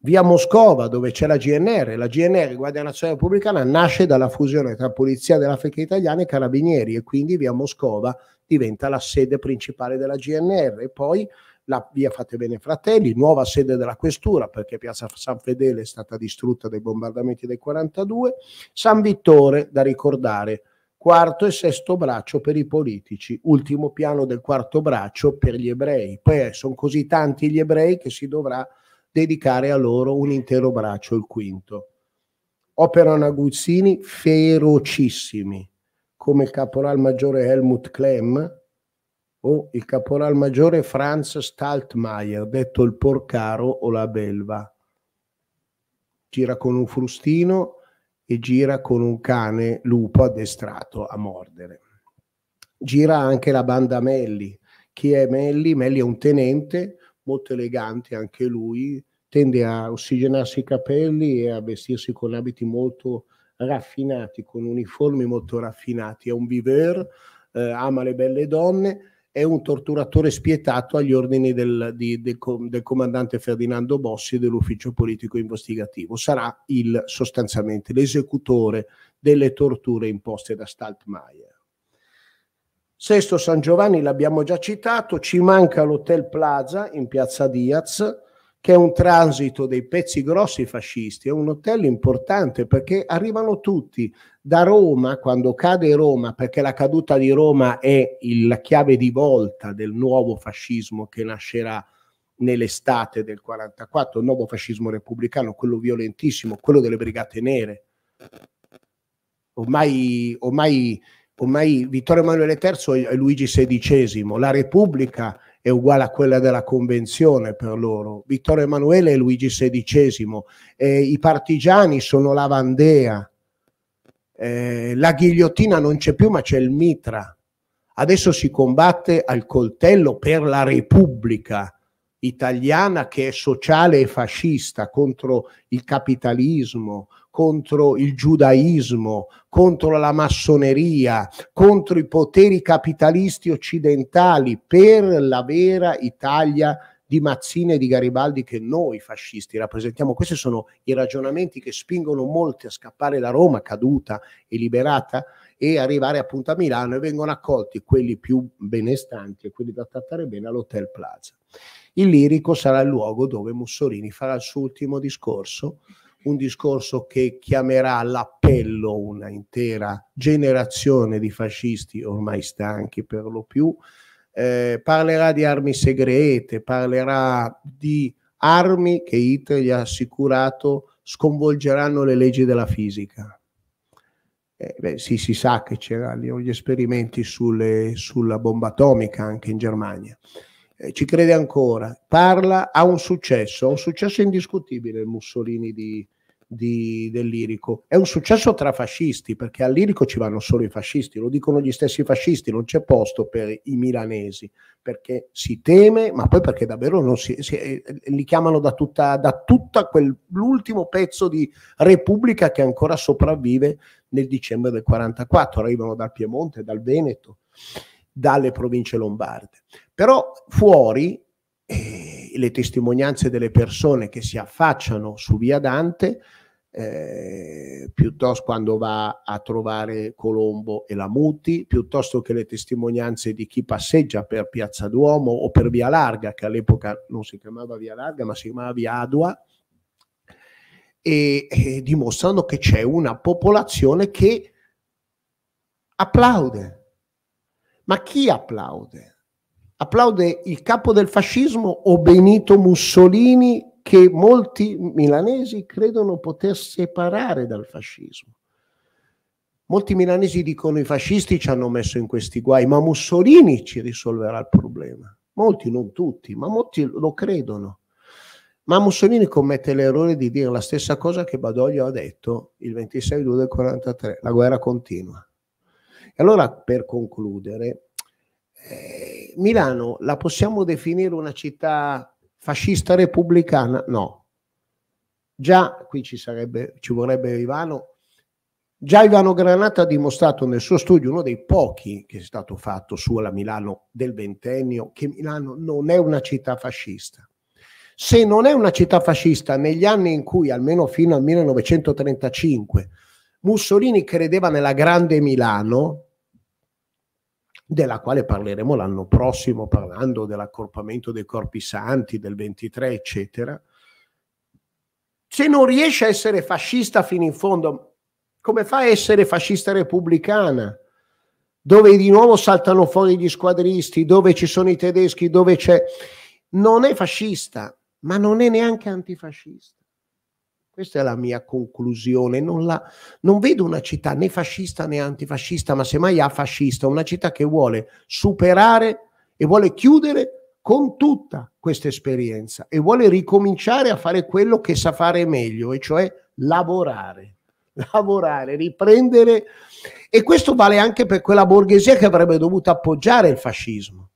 via Moscova dove c'è la GNR, la GNR Guardia Nazionale Repubblicana nasce dalla fusione tra Polizia dell'Africa Italiana e Carabinieri e quindi via Moscova diventa la sede principale della GNR e poi la via Fate Bene Fratelli, nuova sede della questura perché Piazza San Fedele è stata distrutta dai bombardamenti del 42, San Vittore da ricordare, quarto e sesto braccio per i politici, ultimo piano del quarto braccio per gli ebrei. Poi eh, sono così tanti gli ebrei che si dovrà dedicare a loro un intero braccio, il quinto. Operano aguzzini ferocissimi, come il caporal maggiore Helmut Klemm o il caporal maggiore Franz Staltmeier, detto il porcaro o la belva. Gira con un frustino e gira con un cane lupo addestrato a mordere. Gira anche la banda Melli. Chi è Melli? Melli è un tenente, molto elegante anche lui, tende a ossigenarsi i capelli e a vestirsi con abiti molto raffinati, con uniformi molto raffinati, è un viver, eh, ama le belle donne, è un torturatore spietato agli ordini del, di, del, del comandante Ferdinando Bossi dell'ufficio politico investigativo. Sarà il, sostanzialmente l'esecutore delle torture imposte da Staltmaier. Sesto San Giovanni l'abbiamo già citato, ci manca l'Hotel Plaza in Piazza Diaz, che è un transito dei pezzi grossi fascisti, è un hotel importante perché arrivano tutti da Roma, quando cade Roma, perché la caduta di Roma è il, la chiave di volta del nuovo fascismo che nascerà nell'estate del 44, il nuovo fascismo repubblicano, quello violentissimo, quello delle brigate nere. Ormai, ormai ormai Vittorio Emanuele III e Luigi XVI, la Repubblica è uguale a quella della Convenzione per loro, Vittorio Emanuele e Luigi XVI, eh, i partigiani sono la Vandea, eh, la ghigliottina non c'è più ma c'è il mitra, adesso si combatte al coltello per la Repubblica italiana che è sociale e fascista contro il capitalismo, contro il giudaismo, contro la massoneria, contro i poteri capitalisti occidentali per la vera Italia di Mazzini e di Garibaldi che noi fascisti rappresentiamo. Questi sono i ragionamenti che spingono molti a scappare da Roma caduta e liberata e arrivare appunto a Milano e vengono accolti quelli più benestanti e quelli da trattare bene all'Hotel Plaza. Il lirico sarà il luogo dove Mussolini farà il suo ultimo discorso un discorso che chiamerà all'appello una intera generazione di fascisti ormai stanchi per lo più, eh, parlerà di armi segrete, parlerà di armi che Hitler gli ha assicurato sconvolgeranno le leggi della fisica. Eh, beh, sì, si sa che c'erano gli esperimenti sulle, sulla bomba atomica anche in Germania. Eh, ci crede ancora, parla, ha un successo, ha un successo indiscutibile il Mussolini di, di, del lirico. È un successo tra fascisti, perché al lirico ci vanno solo i fascisti, lo dicono gli stessi fascisti, non c'è posto per i milanesi, perché si teme, ma poi perché davvero non si, si eh, li chiamano da tutta, da tutta quell'ultimo pezzo di Repubblica che ancora sopravvive nel dicembre del 44, arrivano dal Piemonte, dal Veneto, dalle province lombarde. Però fuori... Eh, le testimonianze delle persone che si affacciano su via Dante, eh, piuttosto quando va a trovare Colombo e la Muti, piuttosto che le testimonianze di chi passeggia per Piazza Duomo o per Via Larga, che all'epoca non si chiamava Via Larga, ma si chiamava Via Adua, e, e dimostrano che c'è una popolazione che applaude. Ma chi applaude? applaude il capo del fascismo o Benito Mussolini che molti milanesi credono poter separare dal fascismo. Molti milanesi dicono i fascisti ci hanno messo in questi guai, ma Mussolini ci risolverà il problema. Molti, non tutti, ma molti lo credono. Ma Mussolini commette l'errore di dire la stessa cosa che Badoglio ha detto il 26 luglio del 43, la guerra continua. E allora, per concludere, eh, Milano la possiamo definire una città fascista repubblicana? No. Già qui ci, sarebbe, ci vorrebbe Ivano. Già Ivano Granata ha dimostrato nel suo studio, uno dei pochi che è stato fatto sulla Milano del ventennio, che Milano non è una città fascista. Se non è una città fascista negli anni in cui, almeno fino al 1935, Mussolini credeva nella grande Milano, della quale parleremo l'anno prossimo parlando dell'accorpamento dei corpi santi del 23, eccetera. Se non riesce a essere fascista fino in fondo, come fa a essere fascista repubblicana? Dove di nuovo saltano fuori gli squadristi, dove ci sono i tedeschi, dove c'è... Non è fascista, ma non è neanche antifascista. Questa è la mia conclusione. Non, la, non, vedo una città né fascista né antifascista, ma semmai afascista, una città che vuole superare e vuole chiudere con tutta questa esperienza e vuole ricominciare a fare quello che sa fare meglio, e cioè lavorare, lavorare, riprendere. E questo vale anche per quella borghesia che avrebbe dovuto appoggiare il fascismo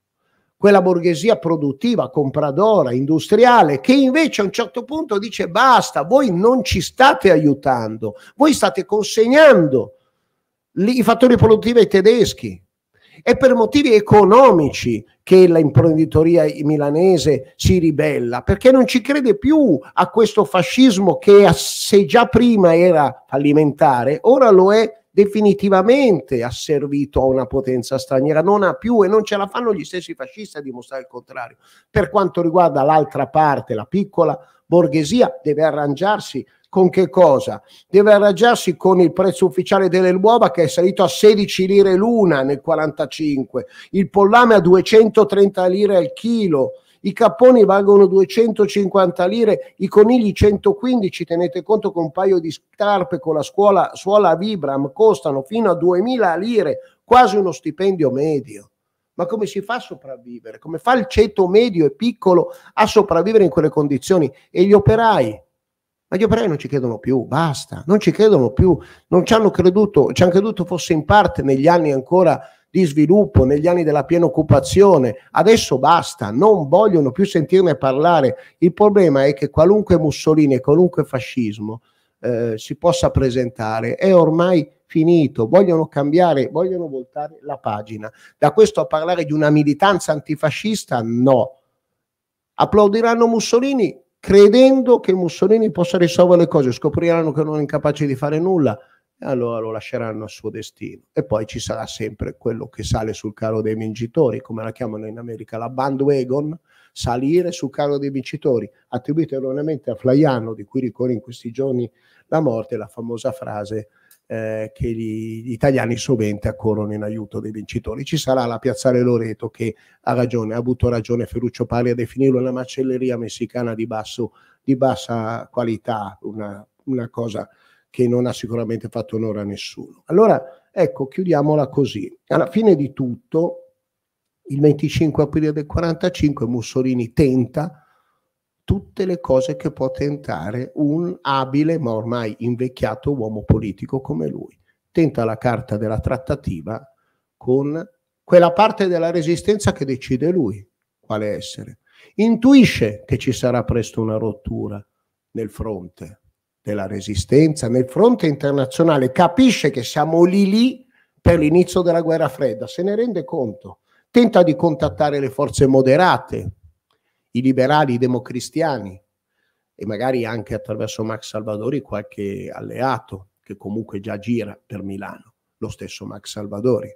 quella borghesia produttiva, compradora, industriale, che invece a un certo punto dice basta, voi non ci state aiutando, voi state consegnando i fattori produttivi ai tedeschi. È per motivi economici che l'imprenditoria milanese si ribella, perché non ci crede più a questo fascismo che se già prima era fallimentare, ora lo è definitivamente asservito a una potenza straniera, non ha più e non ce la fanno gli stessi fascisti a dimostrare il contrario. Per quanto riguarda l'altra parte, la piccola borghesia, deve arrangiarsi con che cosa? Deve arrangiarsi con il prezzo ufficiale delle uova che è salito a 16 lire l'una nel 45, il pollame a 230 lire al chilo, i capponi valgono 250 lire, i conigli 115, tenete conto che un paio di scarpe con la scuola, suola Vibram costano fino a 2000 lire, quasi uno stipendio medio. Ma come si fa a sopravvivere? Come fa il ceto medio e piccolo a sopravvivere in quelle condizioni? E gli operai? Ma gli operai non ci credono più, basta, non ci credono più, non ci hanno creduto, ci hanno creduto fosse in parte negli anni ancora di sviluppo, negli anni della piena occupazione. Adesso basta, non vogliono più sentirne parlare. Il problema è che qualunque Mussolini e qualunque fascismo eh, si possa presentare è ormai finito, vogliono cambiare, vogliono voltare la pagina. Da questo a parlare di una militanza antifascista, no. Applaudiranno Mussolini credendo che Mussolini possa risolvere le cose, scopriranno che non è incapace di fare nulla, e allora lo lasceranno al suo destino. E poi ci sarà sempre quello che sale sul carro dei vincitori, come la chiamano in America la bandwagon, salire sul carro dei vincitori, attribuito erroneamente a Flaiano, di cui ricorre in questi giorni la morte, la famosa frase eh, che gli, gli, italiani sovente accorrono in aiuto dei vincitori. Ci sarà la piazzale Loreto che ha ragione, ha avuto ragione Ferruccio Pari a definirlo una macelleria messicana di, basso, di bassa qualità, una, una cosa che non ha sicuramente fatto onore a nessuno. Allora, ecco, chiudiamola così. Alla fine di tutto, il 25 aprile del 45 Mussolini tenta tutte le cose che può tentare un abile ma ormai invecchiato uomo politico come lui. Tenta la carta della trattativa con quella parte della resistenza che decide lui quale essere. Intuisce che ci sarà presto una rottura nel fronte, della resistenza nel fronte internazionale capisce che siamo lì lì per l'inizio della guerra fredda, se ne rende conto, tenta di contattare le forze moderate, i liberali, i democristiani e magari anche attraverso Max Salvadori qualche alleato che comunque già gira per Milano, lo stesso Max Salvadori.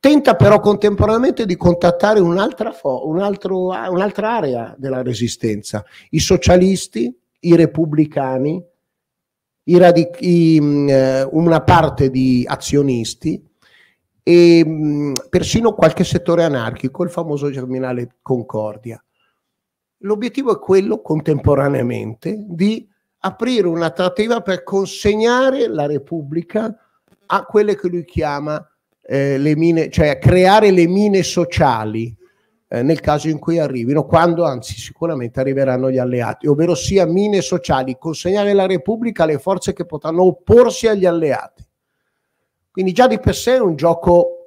Tenta però contemporaneamente di contattare un'altra, un un'altra area della resistenza, i socialisti, i repubblicani, i radic- i, mh, mm, eh, una parte di azionisti e mh, mm, persino qualche settore anarchico, il famoso germinale Concordia. L'obiettivo è quello contemporaneamente di aprire una trattativa per consegnare la Repubblica a quelle che lui chiama eh, le mine, cioè a creare le mine sociali, eh, nel caso in cui arrivino, quando anzi sicuramente arriveranno gli alleati, ovvero sia mine sociali, consegnare la Repubblica alle forze che potranno opporsi agli alleati. Quindi già di per sé è un gioco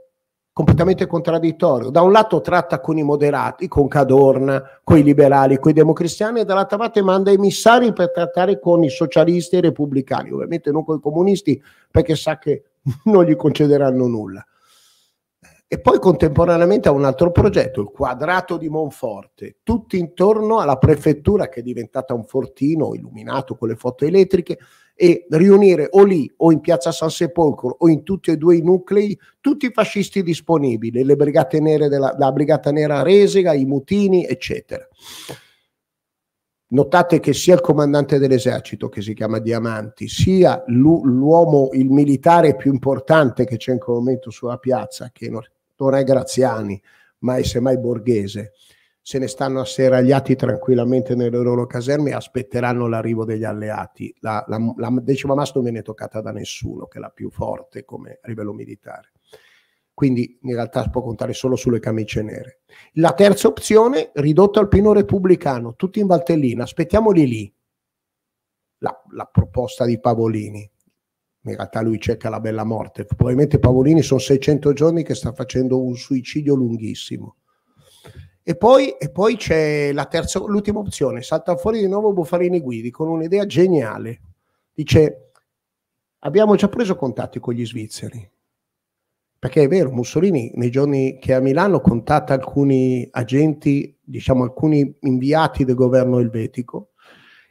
completamente contraddittorio. Da un lato tratta con i moderati, con Cadorna, con i liberali, con i democristiani, e dall'altra parte manda emissari per trattare con i socialisti e i repubblicani, ovviamente non con i comunisti, perché sa che non gli concederanno nulla e poi contemporaneamente a un altro progetto, il quadrato di Monforte, tutto intorno alla prefettura che è diventata un fortino illuminato con le foto elettriche e riunire o lì o in piazza San Sepolcro o in tutti e due i nuclei tutti i fascisti disponibili, le brigate nere della, la brigata nera Resega, i mutini, eccetera. Notate che sia il comandante dell'esercito che si chiama Diamanti, sia l'uomo, il militare più importante che c'è in quel momento sulla piazza, che non, non è Graziani, ma è semmai borghese, se ne stanno asseragliati tranquillamente nelle loro caserme e aspetteranno l'arrivo degli alleati. La, la, la decima masta non viene toccata da nessuno, che è la più forte come livello militare. Quindi in realtà può contare solo sulle camicie nere. La terza opzione, ridotto al pino repubblicano, tutti in Valtellina, aspettiamoli lì. La, la proposta di Pavolini in realtà lui cerca la bella morte. Probabilmente Pavolini sono 600 giorni che sta facendo un suicidio lunghissimo. E poi, e poi c'è terza, l'ultima opzione, salta fuori di nuovo Buffarini Guidi con un'idea geniale. Dice, abbiamo già preso contatti con gli svizzeri, perché è vero, Mussolini nei giorni che è a Milano contatta alcuni agenti, diciamo alcuni inviati del governo elvetico.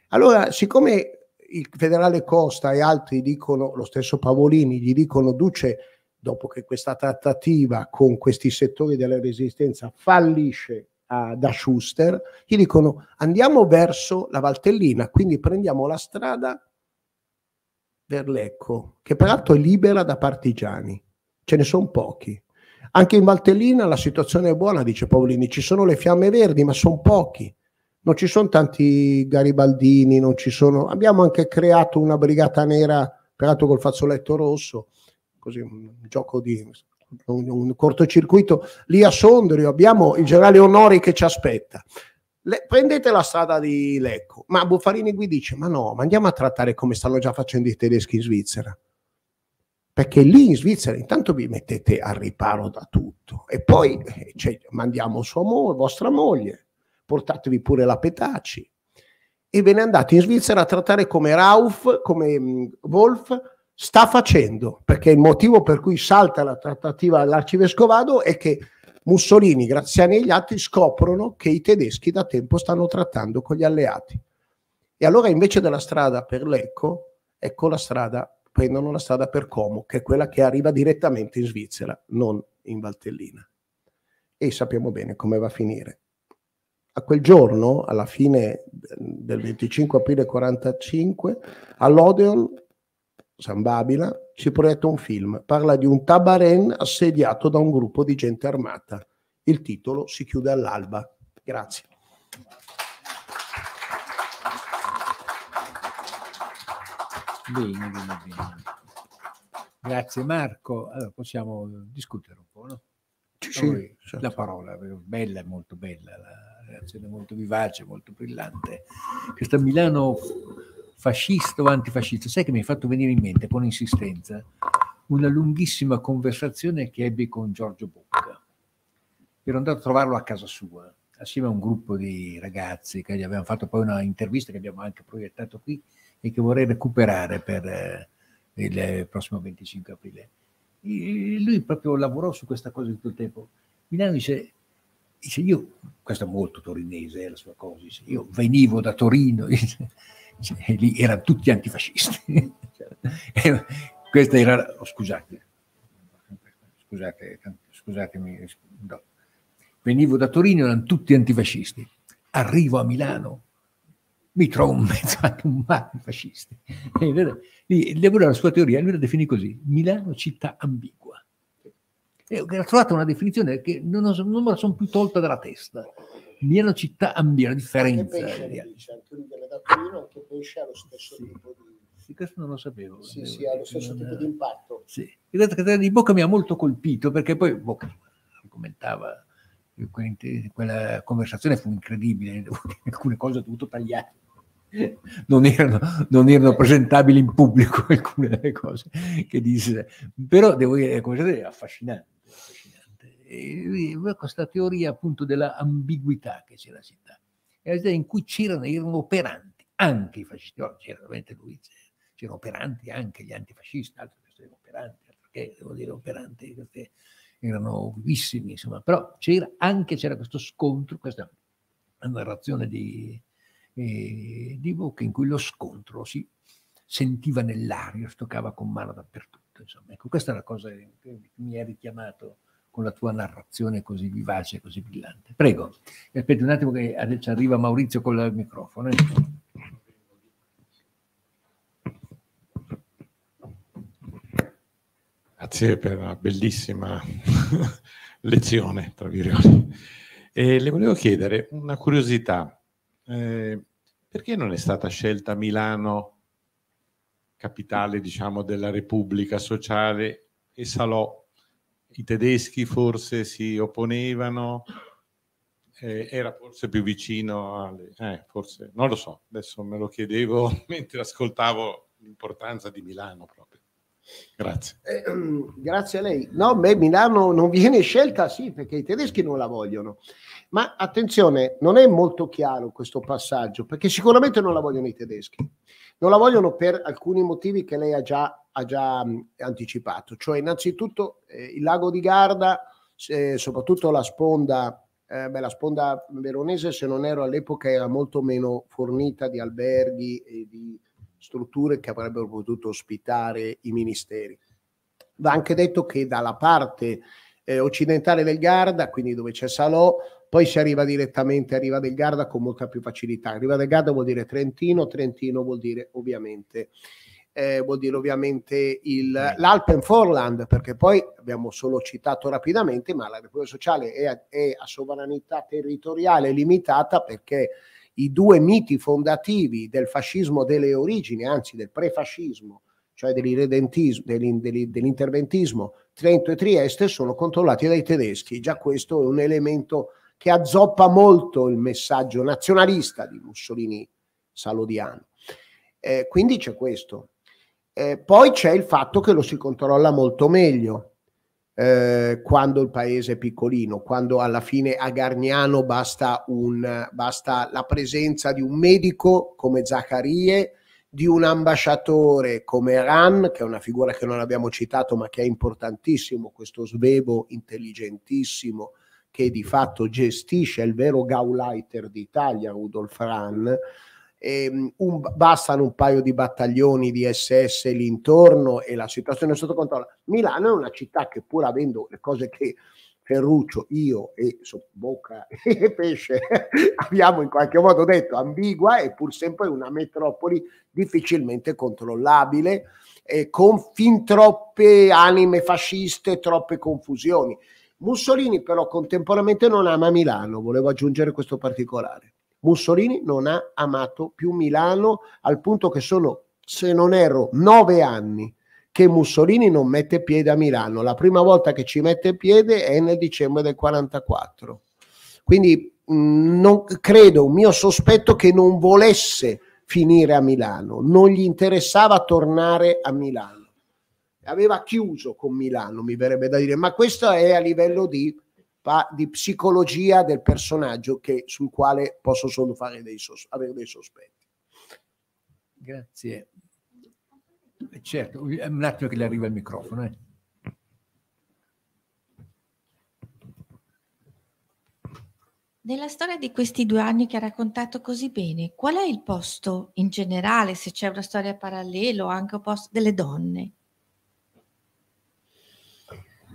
Allora, siccome il federale Costa e altri dicono, lo stesso Pavolini, gli dicono Duce, dopo che questa trattativa con questi settori della resistenza fallisce a, ah, da Schuster, gli dicono andiamo verso la Valtellina, quindi prendiamo la strada per Lecco, che peraltro è libera da partigiani, ce ne sono pochi. Anche in Valtellina la situazione è buona, dice Pavolini, ci sono le fiamme verdi, ma sono pochi non ci sono tanti garibaldini, non ci sono. Abbiamo anche creato una brigata nera, peraltro col fazzoletto rosso, così un gioco di un, un cortocircuito lì a Sondrio. Abbiamo il generale Onori che ci aspetta. Le, prendete la strada di Lecco, ma Buffarini qui dice: Ma no, ma andiamo a trattare come stanno già facendo i tedeschi in Svizzera perché lì in Svizzera intanto vi mettete al riparo da tutto e poi eh, cioè, mandiamo sua mo- vostra moglie, portatevi pure la Petacci. E ve ne andate in Svizzera a trattare come Rauf, come mm, Wolf sta facendo, perché il motivo per cui salta la trattativa all'arcivescovado è che Mussolini, Graziani e gli altri scoprono che i tedeschi da tempo stanno trattando con gli alleati. E allora invece della strada per Lecco, ecco la strada, prendono la strada per Como, che è quella che arriva direttamente in Svizzera, non in Valtellina. E sappiamo bene come va a finire a quel giorno, alla fine del 25 aprile 45, all'Odeon San Babila si proietta un film. Parla di un tabaren assediato da un gruppo di gente armata. Il titolo si chiude all'alba. Grazie. Bene, bene, bene. Grazie Marco. Allora, possiamo discutere un po', no? Sì, sì, certo. La parola, bella, molto bella la, reazione molto vivace, molto brillante. Questa Milano fascista o antifascista, sai che mi hai fatto venire in mente con insistenza una lunghissima conversazione che ebbi con Giorgio Bocca. Ero andato a trovarlo a casa sua, assieme a un gruppo di ragazzi che gli avevano fatto poi una intervista che abbiamo anche proiettato qui e che vorrei recuperare per eh, il prossimo 25 aprile. E lui proprio lavorò su questa cosa tutto il tempo. Milano dice, dice io, questo è molto torinese eh, la sua cosa, dice, io venivo da Torino, dice, e lì erano tutti antifascisti. Questa era, oh, scusate, scusate, scusatemi, no. venivo da Torino, erano tutti antifascisti. Arrivo a Milano, mi trovo in mezzo a un mare di la sua teoria, lui la definì così, Milano città ambigua. E ho trovato una definizione che non, ho, non me la sono più tolta dalla testa. Miano città ambia, differenza. Anche pesce, dice, anche lui viene da Torino, anche pesce ha lo stesso sì. tipo di... Sì, questo non lo sapevo. Sì, sì, ha lo stesso non... tipo di impatto. Sì. La catena di Bocca mi ha molto colpito perché poi Bocca commentava quella conversazione fu incredibile, alcune cose ho dovuto tagliare. Non erano, non erano presentabili in pubblico alcune delle cose che disse, però devo dire, la conversazione è affascinante eh, questa teoria appunto dell'ambiguità che c'era in città. Era città in cui c'erano, erano operanti anche i fascisti. Oggi era veramente lui, c'erano operanti anche gli antifascisti, altri che erano operanti, altri che devo dire operanti, perché erano vivissimi, insomma, però c'era anche c'era questo scontro, questa narrazione di, eh, di Bocca in cui lo scontro si sentiva nell'aria, stoccava con mano dappertutto. Insomma. Ecco, questa è una cosa che mi ha richiamato con la tua narrazione così vivace, così brillante. Prego, aspetta un attimo che adesso arriva Maurizio con il microfono. Grazie per la bellissima lezione, tra virgolette. E le volevo chiedere una curiosità. Eh, perché non è stata scelta Milano, capitale diciamo, della Repubblica Sociale, e Salò i tedeschi forse si opponevano, eh, era forse più vicino alle... Eh, forse, non lo so, adesso me lo chiedevo mentre ascoltavo l'importanza di Milano proprio. Grazie. Eh, ehm, grazie a lei. No, beh, Milano non viene scelta, sì, perché i tedeschi non la vogliono. Ma attenzione, non è molto chiaro questo passaggio, perché sicuramente non la vogliono i tedeschi. Non la vogliono per alcuni motivi che lei ha già, ha già mh, anticipato, cioè innanzitutto eh, il lago di Garda, eh, soprattutto la sponda, eh, beh, la sponda veronese se non ero all'epoca era molto meno fornita di alberghi e di strutture che avrebbero potuto ospitare i ministeri. Va anche detto che dalla parte eh, occidentale del Garda, quindi dove c'è Salò, poi si arriva direttamente a Riva del Garda con molta più facilità. Riva del Garda vuol dire Trentino, Trentino vuol dire ovviamente, eh, vuol dire ovviamente il, l'Alpenforland, perché poi abbiamo solo citato rapidamente, ma la Repubblica Sociale è a, è a sovranità territoriale limitata perché i due miti fondativi del fascismo delle origini, anzi del prefascismo, cioè dell'interventismo Trento e Trieste sono controllati dai tedeschi. Già questo è un elemento che azzoppa molto il messaggio nazionalista di Mussolini Salodiano. Eh, quindi c'è questo. Eh, poi c'è il fatto che lo si controlla molto meglio eh, quando il paese è piccolino, quando alla fine a Garniano basta, un, basta la presenza di un medico come Zaccarie, di un ambasciatore come Ran, che è una figura che non abbiamo citato ma che è importantissimo, questo svevo intelligentissimo che di fatto gestisce il vero Gauleiter d'Italia, Rudolf Ran, e, ehm, un, bastano un paio di battaglioni di SS lì intorno e la situazione è sotto controllo. Milano è una città che pur avendo le cose che Ferruccio, io e so, Bocca e Pesce abbiamo in qualche modo detto ambigua e pur sempre una metropoli difficilmente controllabile, eh, con fin troppe anime fasciste, troppe confusioni. Mussolini però contemporaneamente non ama Milano, volevo aggiungere questo particolare. Mussolini non ha amato più Milano al punto che sono, se non erro, nove anni che Mussolini non mette piede a Milano. La prima volta che ci mette piede è nel dicembre del 44. Quindi mh, mm, non, credo, un mio sospetto che non volesse finire a Milano, non gli interessava tornare a Milano. Aveva chiuso con Milano, mi verrebbe da dire, ma questo è a livello di, di psicologia del personaggio che, sul quale posso solo dei avere dei sospetti. Grazie. Eh, certo, un attimo che le arriva il microfono. Eh. Nella storia di questi due anni che ha raccontato così bene, qual è il posto in generale, se c'è una storia parallela o anche un posto delle donne?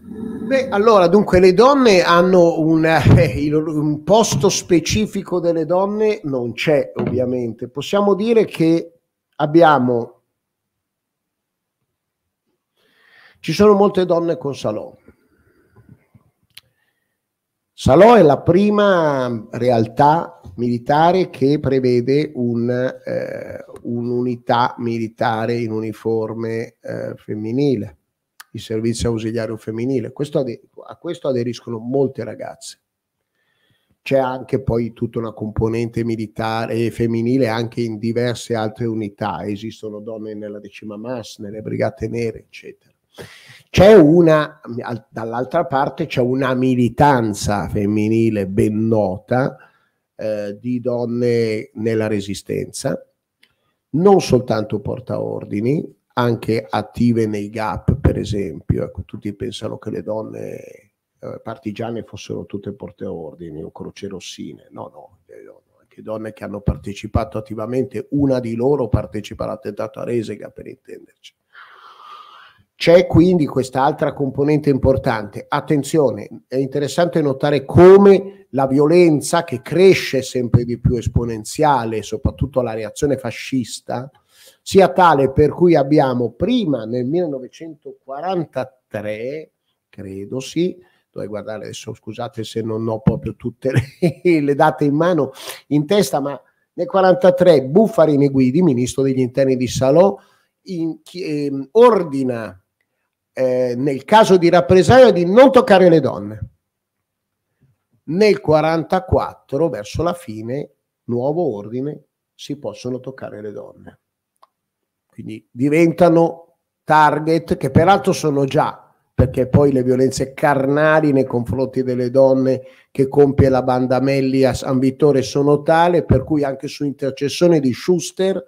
Beh, allora, dunque, le donne hanno un, eh, un posto specifico delle donne, non c'è ovviamente. Possiamo dire che abbiamo Ci sono molte donne con Salò. Salò è la prima realtà militare che prevede un, eh, un'unità militare in uniforme eh, femminile, il servizio ausiliario femminile. Questo ader- a questo aderiscono molte ragazze. C'è anche poi tutta una componente militare e femminile anche in diverse altre unità, esistono donne nella decima mass, nelle brigate nere, eccetera. C'è una, dall'altra parte c'è una militanza femminile ben nota eh, di donne nella resistenza, non soltanto portaordini, anche attive nei GAP, per esempio. Ecco, tutti pensano che le donne eh, partigiane fossero tutte portaordini o croce rossine. Eh, no, no, anche donne che hanno partecipato attivamente, una di loro partecipa all'attentato a Resega, per intenderci. C'è quindi quest'altra componente importante. Attenzione, è interessante notare come la violenza che cresce sempre di più esponenziale, soprattutto la reazione fascista, sia tale per cui abbiamo prima nel 1943, credo sì, dovrei guardare adesso, scusate se non ho proprio tutte le, le date in mano, in testa, ma nel 1943 Buffarini Guidi, ministro degli interni di Salò, in, eh, ordina eh, nel caso di rappresaglia di non toccare le donne. Nel 44, verso la fine, nuovo ordine, si possono toccare le donne. Quindi diventano target che peraltro sono già perché poi le violenze carnali nei confronti delle donne che compie la Bandamelli a San Vittore sono tale per cui anche su intercessione di Schuster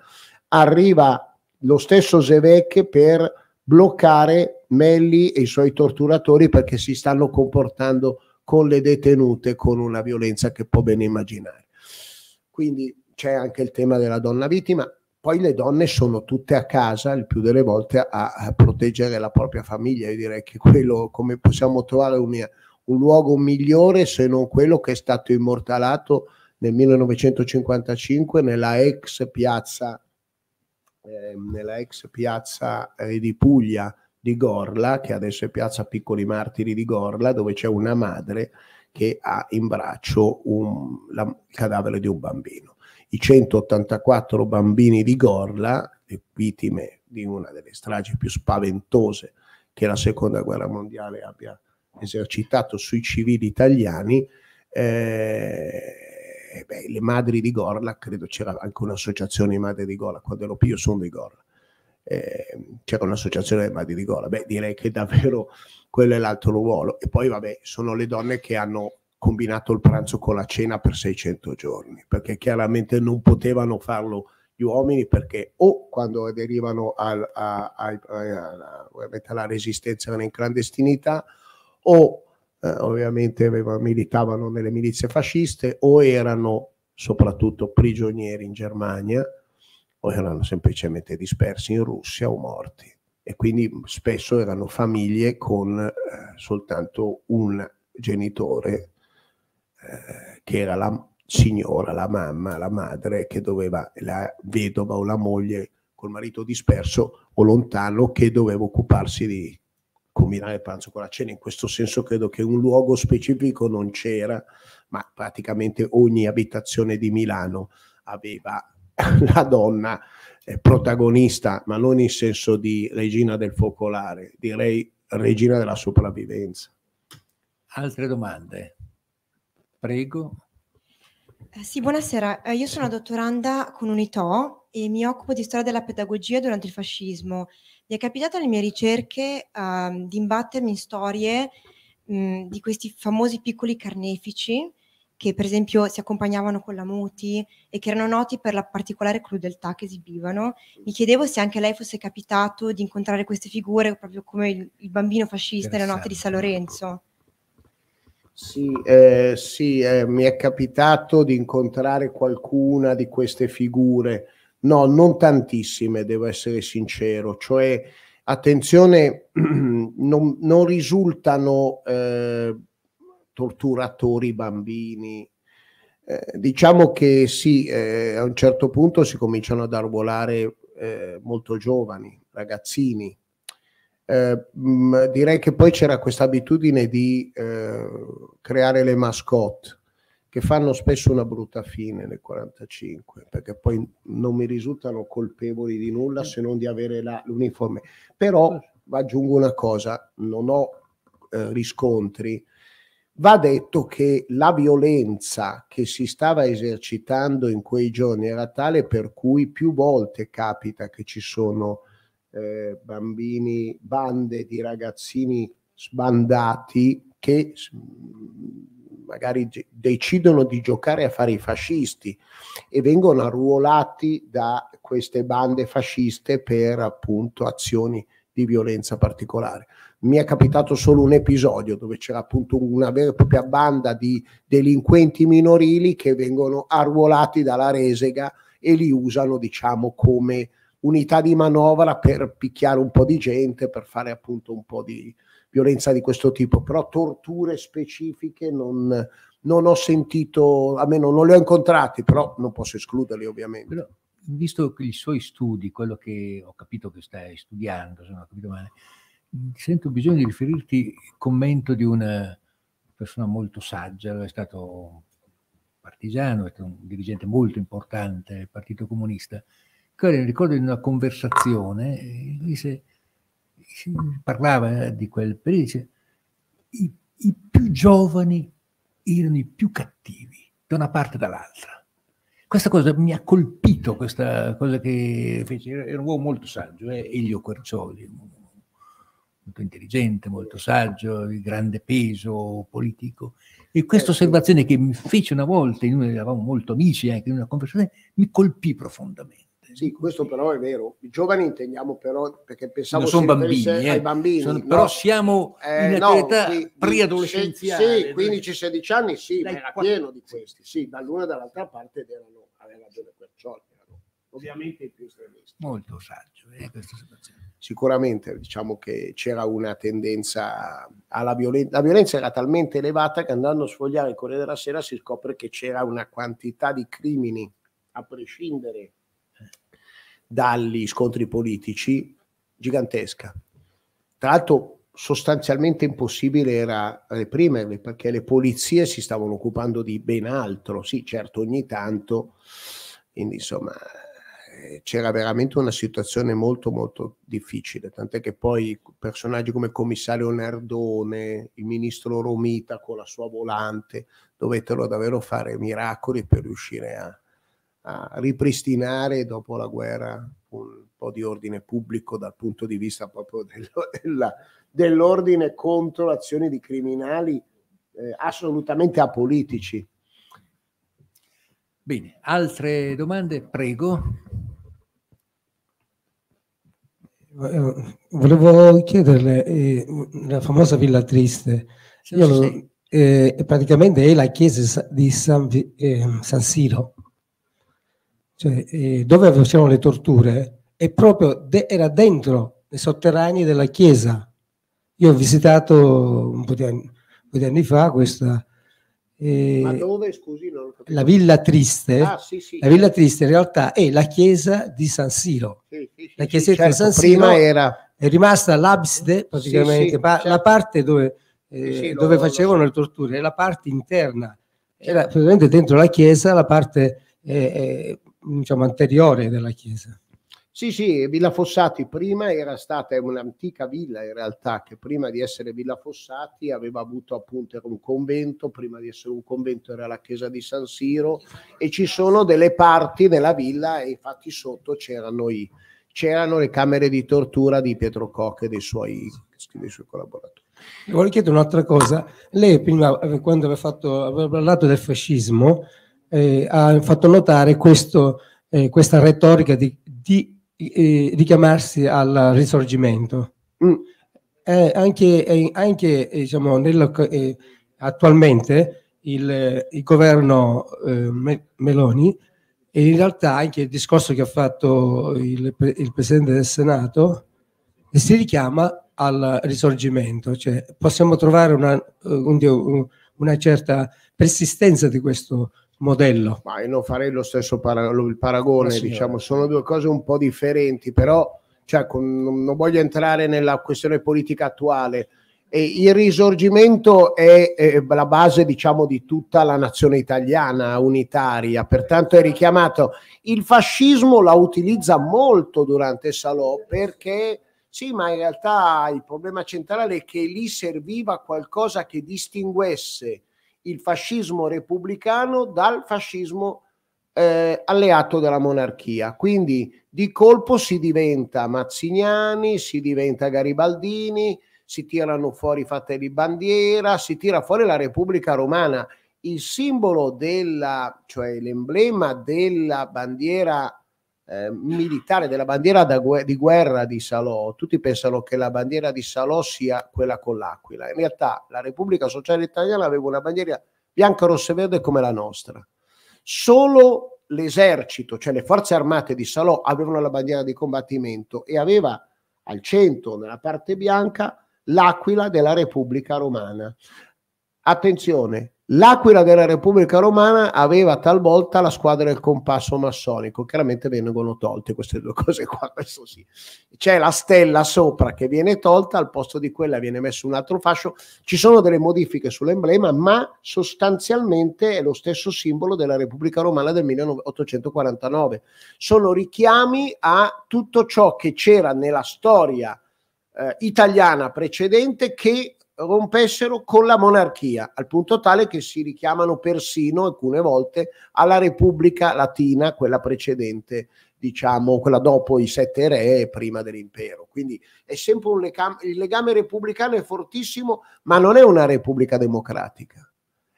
arriva lo stesso Zevecche per bloccare Melli e i suoi torturatori perché si stanno comportando con le detenute con una violenza che può bene immaginare. Quindi c'è anche il tema della donna vittima, poi le donne sono tutte a casa il più delle volte a, a proteggere la propria famiglia, io direi che quello come possiamo trovare un, un luogo migliore se non quello che è stato immortalato nel 1955 nella ex piazza, eh, nella ex piazza eh, di Puglia, di Gorla, che adesso è piazza Piccoli Martiri di Gorla, dove c'è una madre che ha in braccio un, la, il cadavere di un bambino. I 184 bambini di Gorla, vittime di una delle stragi più spaventose che la seconda guerra mondiale abbia esercitato sui civili italiani, eh, beh, le madri di Gorla, credo c'era anche un'associazione di madri di Gorla, quando ero più sono di Gorla, eh, c'era un'associazione ma di Rigola. Beh, direi che davvero quello è l'altro ruolo. E poi, vabbè, sono le donne che hanno combinato il pranzo con la cena per 600 giorni, perché chiaramente non potevano farlo gli uomini perché o quando aderivano al, a, a, a, alla resistenza erano in clandestinità o eh, ovviamente aveva, militavano nelle milizie fasciste o erano soprattutto prigionieri in Germania o erano semplicemente dispersi in Russia o morti. E quindi spesso erano famiglie con eh, soltanto un genitore eh, che era la signora, la mamma, la madre che doveva, la vedova o la moglie col marito disperso o lontano che doveva occuparsi di combinare il pranzo con la cena. In questo senso credo che un luogo specifico non c'era, ma praticamente ogni abitazione di Milano aveva la donna protagonista, ma non in senso di regina del focolare, direi regina della sopravvivenza. Altre domande? Prego. Eh, sì, buonasera. Eh, io sono una dottoranda con Unito e mi occupo di storia della pedagogia durante il fascismo. Mi è capitato nelle mie ricerche uh, di imbattermi in storie mh, di questi famosi piccoli carnefici che per esempio si accompagnavano con la muti e che erano noti per la particolare crudeltà che esibivano. Mi chiedevo se anche a lei fosse capitato di incontrare queste figure proprio come il, il bambino fascista nella notte di San Lorenzo. Sì, eh, sì eh, mi è capitato di incontrare qualcuna di queste figure. No, non tantissime, devo essere sincero. Cioè, attenzione, non, non risultano eh, torturatori bambini. Eh, diciamo che sì, eh, a un certo punto si cominciano ad arruolare eh, molto giovani, ragazzini. Mh, eh, mm, direi che poi c'era questa abitudine di eh, creare le mascotte che fanno spesso una brutta fine nel 45, perché poi non mi risultano colpevoli di nulla se non di avere la, l'uniforme. Però aggiungo una cosa, non ho eh, riscontri Va detto che la violenza che si stava esercitando in quei giorni era tale per cui più volte capita che ci sono eh, bambini, bande di ragazzini sbandati che magari decidono di giocare a fare i fascisti e vengono arruolati da queste bande fasciste per appunto azioni di violenza particolare. Mi è capitato solo un episodio dove c'era appunto una vera e propria banda di delinquenti minorili che vengono arruolati dalla resega e li usano, diciamo, come unità di manovra per picchiare un po' di gente, per fare appunto un po' di violenza di questo tipo, però torture specifiche non, non ho sentito, almeno non le ho incontrate, però non posso escluderle ovviamente. No visto i suoi studi, quello che ho capito che stai studiando, se non ho capito male, sento bisogno di riferirti il commento di una persona molto saggia, è stato partigiano, è stato un dirigente molto importante del Partito Comunista, che ricordo in una conversazione, disse, eh, parlava di quel periodo, dice, i, i più giovani erano i più cattivi, da una parte e dall'altra questa cosa mi ha colpito, questa cosa che fece, era un uomo molto saggio, eh, Elio Quercioli, molto intelligente, molto saggio, di grande peso politico. E questa certo. osservazione che mi fece una volta, noi eravamo molto amici anche in una conversazione, mi colpì profondamente. Sì, questo però è vero. I giovani intendiamo però, perché pensavo sono bambini, eh. ai bambini. Sono, no. Però siamo eh, in età no, preadolescenziale. Sì, 15-16 anni sì, era 4... pieno di questi. Sì, dall'una e dall'altra parte erano fare ragione Guercioli. Ovviamente più estremista. Molto saggio eh, questa situazione. Sicuramente diciamo che c'era una tendenza alla violenza. La violenza era talmente elevata che andando a sfogliare il Corriere della Sera si scopre che c'era una quantità di crimini, a prescindere dagli scontri politici, gigantesca. Tra l'altro sostanzialmente impossibile era reprimerli perché le polizie si stavano occupando di ben altro. Sì, certo, ogni tanto, quindi insomma eh, c'era veramente una situazione molto molto difficile, tant'è che poi personaggi come il commissario Nardone, il ministro Romita con la sua volante, dovettero davvero fare miracoli per riuscire a, a ripristinare dopo la guerra un po' di ordine pubblico dal punto di vista proprio dello, della, dell'ordine contro azioni di criminali eh, assolutamente apolitici. Bene, altre domande? Prego. Eh, volevo chiederle, eh, la famosa Villa Triste, sì, Io, sì. Eh, praticamente è la chiesa di San, eh, San Siro, cioè, eh, dove facevano le torture, e proprio de- era dentro i sotterranei della chiesa io ho visitato un po' di anni, po di anni fa questa... Eh, Ma dove, scusi? Non la Villa Triste. Ah, sì, sì. La Villa Triste in realtà è la chiesa di San Siro. Sì, la chiesetta certo, di San Siro prima era... è rimasta l'abside, praticamente, certo. la parte dove, eh, dove lo, facevano lo, le torture, è la parte interna. Era praticamente dentro la chiesa la parte eh, eh diciamo, anteriore della chiesa. Sì, sì, Villa Fossati prima era stata un'antica villa in realtà che prima di essere Villa Fossati aveva avuto appunto era un convento, prima di essere un convento era la chiesa di San Siro e ci sono delle parti della villa e infatti sotto c'erano, i, c'erano le camere di tortura di Pietro Koch e dei suoi, dei suoi collaboratori. Volevo chiedere un'altra cosa. Lei prima, quando aveva, fatto, aveva parlato del fascismo, eh, ha fatto notare questo, eh, questa retorica di, di eh, richiamarsi al risorgimento. Mm. Eh, anche, anche diciamo, nel, eh, attualmente il, eh, il governo eh, Me Meloni e in realtà anche il discorso che ha fatto il, il Presidente del Senato si richiama al risorgimento, cioè possiamo trovare una, una certa persistenza di questo modello. Ma io non farei lo stesso para- il paragone, diciamo, eh. sono due cose un po' differenti, però cioè, con, non voglio entrare nella questione politica attuale. E il risorgimento è, è la base, diciamo, di tutta la nazione italiana unitaria, pertanto è richiamato. Il fascismo la utilizza molto durante Salò perché sì, ma in realtà il problema centrale è che lì serviva qualcosa che distinguesse il fascismo repubblicano dal fascismo eh, alleato della monarchia. Quindi di colpo si diventa Mazziniani, si diventa Garibaldini, si tirano fuori fatte di bandiera, si tira fuori la Repubblica Romana. Il simbolo della, cioè l'emblema della bandiera eh, militare, della bandiera gu- di guerra di Salò, tutti pensano che la bandiera di Salò sia quella con l'aquila. In realtà la Repubblica Sociale Italiana aveva una bandiera bianca, rossa e verde come la nostra. Solo l'esercito, cioè le forze armate di Salò, avevano la bandiera di combattimento e aveva al centro, nella parte bianca, l'aquila della Repubblica Romana. Attenzione, L'Aquila della Repubblica Romana aveva talvolta la squadra del compasso massonico, chiaramente vengono tolte queste due cose qua, questo sì. C'è la stella sopra che viene tolta, al posto di quella viene messo un altro fascio, ci sono delle modifiche sull'emblema, ma sostanzialmente è lo stesso simbolo della Repubblica Romana del 1849. Sono richiami a tutto ciò che c'era nella storia eh, italiana precedente che rompessero con la monarchia, al punto tale che si richiamano persino alcune volte alla Repubblica Latina, quella precedente, diciamo, quella dopo i sette re e prima dell'impero. Quindi è sempre un legame, il legame repubblicano è fortissimo, ma non è una repubblica democratica.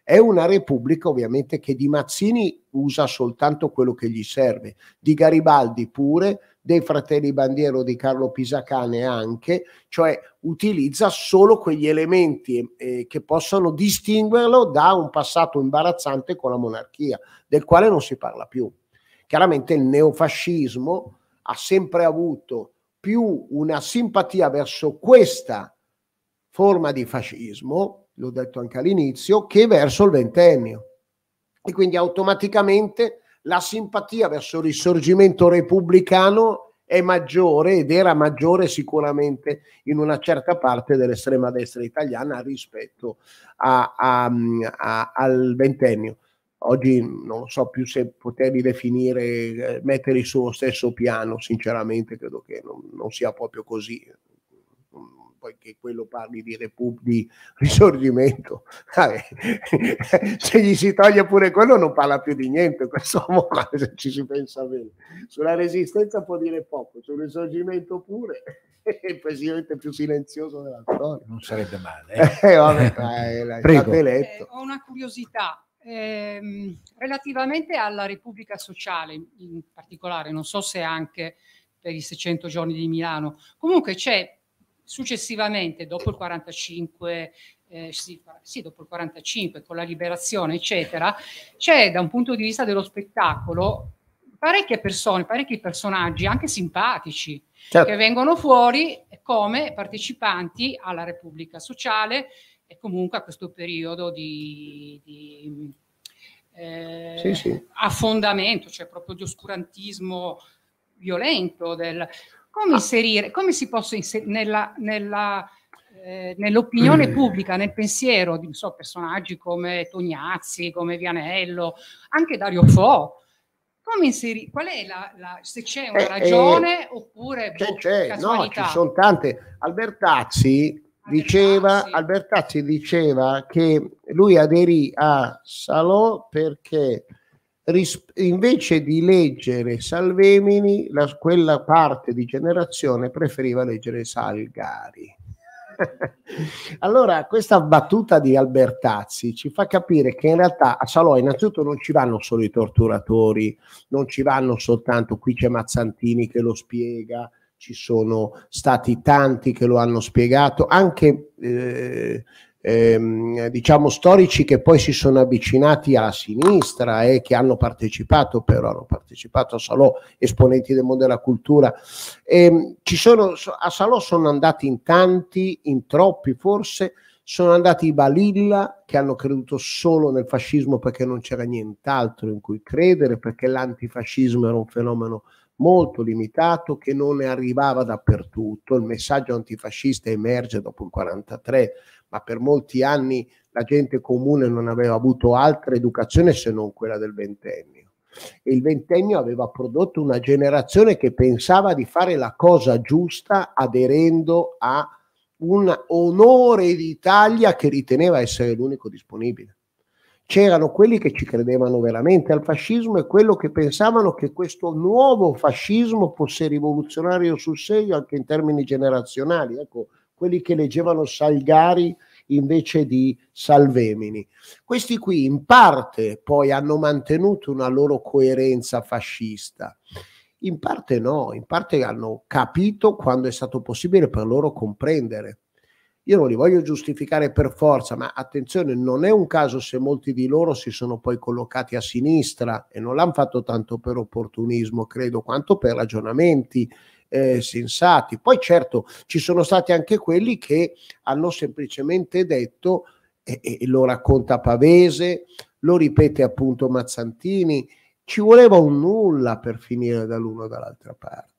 È una repubblica ovviamente che di Mazzini usa soltanto quello che gli serve, di Garibaldi pure, dei fratelli bandiero di Carlo Pisacane anche, cioè utilizza solo quegli elementi eh, eh che possono distinguerlo da un passato imbarazzante con la monarchia, del quale non si parla più. Chiaramente il neofascismo ha sempre avuto più una simpatia verso questa forma di fascismo, l'ho detto anche all'inizio, che verso il ventennio. E quindi automaticamente la simpatia verso il risorgimento repubblicano è maggiore ed era maggiore sicuramente in una certa parte dell'estrema destra italiana rispetto a, a, a, al ventennio. Oggi non so più se poterli definire, eh, metterli sullo stesso piano, sinceramente credo che non, non sia proprio così poi che quello parli di, repub- di risorgimento, se gli si toglie pure quello non parla più di niente questo uomo qua, se ci si pensa bene. Sulla resistenza può dire poco, sul risorgimento pure è il presidente più silenzioso della storia. Non sarebbe male. Eh? eh vabbè, eh, Prego. Eh, ho una curiosità. Eh, relativamente alla Repubblica Sociale in particolare, non so se anche per i 600 giorni di Milano, comunque c'è Successivamente, dopo il 45, eh, sì, sì, dopo il 45, con la liberazione, eccetera, c'è da un punto di vista dello spettacolo parecchie persone, parecchi personaggi, anche simpatici, certo. che vengono fuori come partecipanti alla Repubblica Sociale e comunque a questo periodo di, di eh, sì, sì. Eh, affondamento, cioè proprio di oscurantismo violento del, come ah. inserire, come si possa inserire nella, nella eh, nell'opinione mm. pubblica, nel pensiero di so, personaggi come Tognazzi, come Vianello, anche Dario Fo. Come inseri, qual è la, la se c'è una eh, eh ragione eh, oppure c'è, boh, c'è, no, ci sono tante. Albertazzi, Albertazzi. Diceva, Albertazzi diceva che lui aderì a Salò perché ris- invece di leggere Salvemini, la, quella parte di generazione preferiva leggere Salgari. allora, questa battuta di Albertazzi ci fa capire che in realtà a Salò innanzitutto non ci vanno solo i torturatori, non ci vanno soltanto, qui c'è Mazzantini che lo spiega, ci sono stati tanti che lo hanno spiegato, anche eh, ehm, diciamo storici che poi si sono avvicinati alla sinistra e che hanno partecipato però hanno partecipato a Salò esponenti del mondo della cultura e, ehm, sono, a Salò sono andati in tanti in troppi forse sono andati i Balilla che hanno creduto solo nel fascismo perché non c'era nient'altro in cui credere, perché l'antifascismo era un fenomeno molto limitato che non ne arrivava dappertutto. Il messaggio antifascista emerge dopo il 43 ma per molti anni la gente comune non aveva avuto altra educazione se non quella del ventennio. E il ventennio aveva prodotto una generazione che pensava di fare la cosa giusta aderendo a un onore d'Italia che riteneva essere l'unico disponibile. C'erano quelli che ci credevano veramente al fascismo e quello che pensavano che questo nuovo fascismo fosse rivoluzionario sul serio anche in termini generazionali. Ecco, quelli che leggevano Salgari invece di Salvemini. Questi qui in parte poi hanno mantenuto una loro coerenza fascista, in parte no, in parte hanno capito quando è stato possibile per loro comprendere. Io non li voglio giustificare per forza, ma attenzione, non è un caso se molti di loro si sono poi collocati a sinistra e non l'hanno fatto tanto per opportunismo, credo, quanto per ragionamenti eh, sensati. Poi certo ci sono stati anche quelli che hanno semplicemente detto, e, e lo racconta Pavese, lo ripete appunto Mazzantini, ci voleva un nulla per finire dall'uno o dall'altra parte.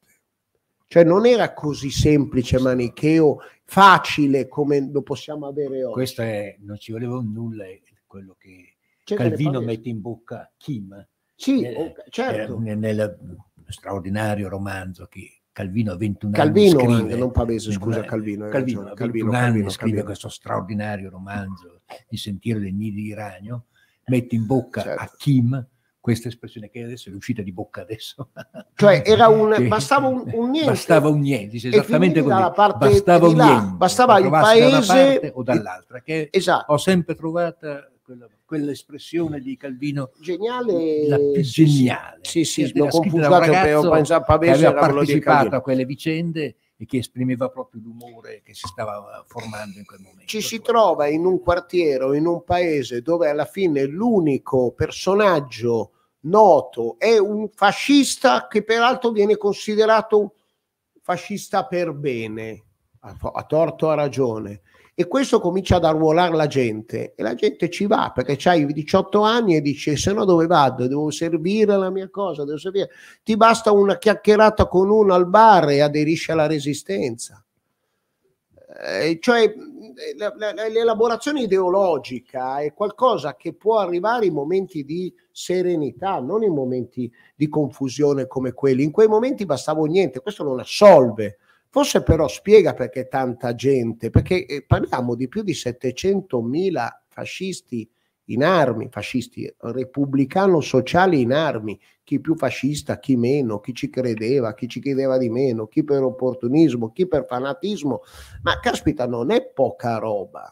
Cioè non era così semplice, manicheo, facile come lo possiamo avere oggi. Questo è, non ci voleva un nulla, è quello che C'è Calvino mette in bocca Kim. Sì, eh, certo. Eh, nel straordinario romanzo che Calvino ha 21 Calvino, anni. Scrive, eh, non Pavese, scusa, Calvino. Calvino, ragione, Calvino, Calvino, Calvino scrive questo straordinario romanzo, Il sentiero dei nidi di ragno, mette in bocca certo. a Kim questa espressione che adesso è uscita di bocca adesso. Cioè era un, bastava un, un niente. Bastava un niente, esattamente così. Bastava un là, niente. Bastava il paese... da una parte o dall'altra, che esatto. ho sempre trovata quella, quell'espressione di Calvino geniale, la più geniale. Sì, sì, l'ho confusato per pensare Pavese era partecipato a quelle vicende e che esprimeva proprio l'umore che si stava eh, formando in quel momento. Ci si trova in un quartiere, in un paese dove alla fine l'unico personaggio noto è un fascista che peraltro viene considerato fascista per bene, a, torto a ragione e questo comincia ad arruolare la gente e la gente ci va perché hai 18 anni e dice se no dove vado? Devo servire la mia cosa, devo servire. Ti basta una chiacchierata con uno al bar e aderisci alla resistenza. Eh, cioè l'elaborazione ideologica è qualcosa che può arrivare in momenti di serenità, non in momenti di confusione come quelli. In quei momenti bastava niente, questo non assolve Forse però spiega perché tanta gente, perché eh, parliamo di più di 700.000 fascisti in armi, fascisti eh, repubblicano-sociali in armi, chi più fascista, chi meno, chi ci credeva, chi ci credeva di meno, chi per opportunismo, chi per fanatismo, ma caspita non è poca roba.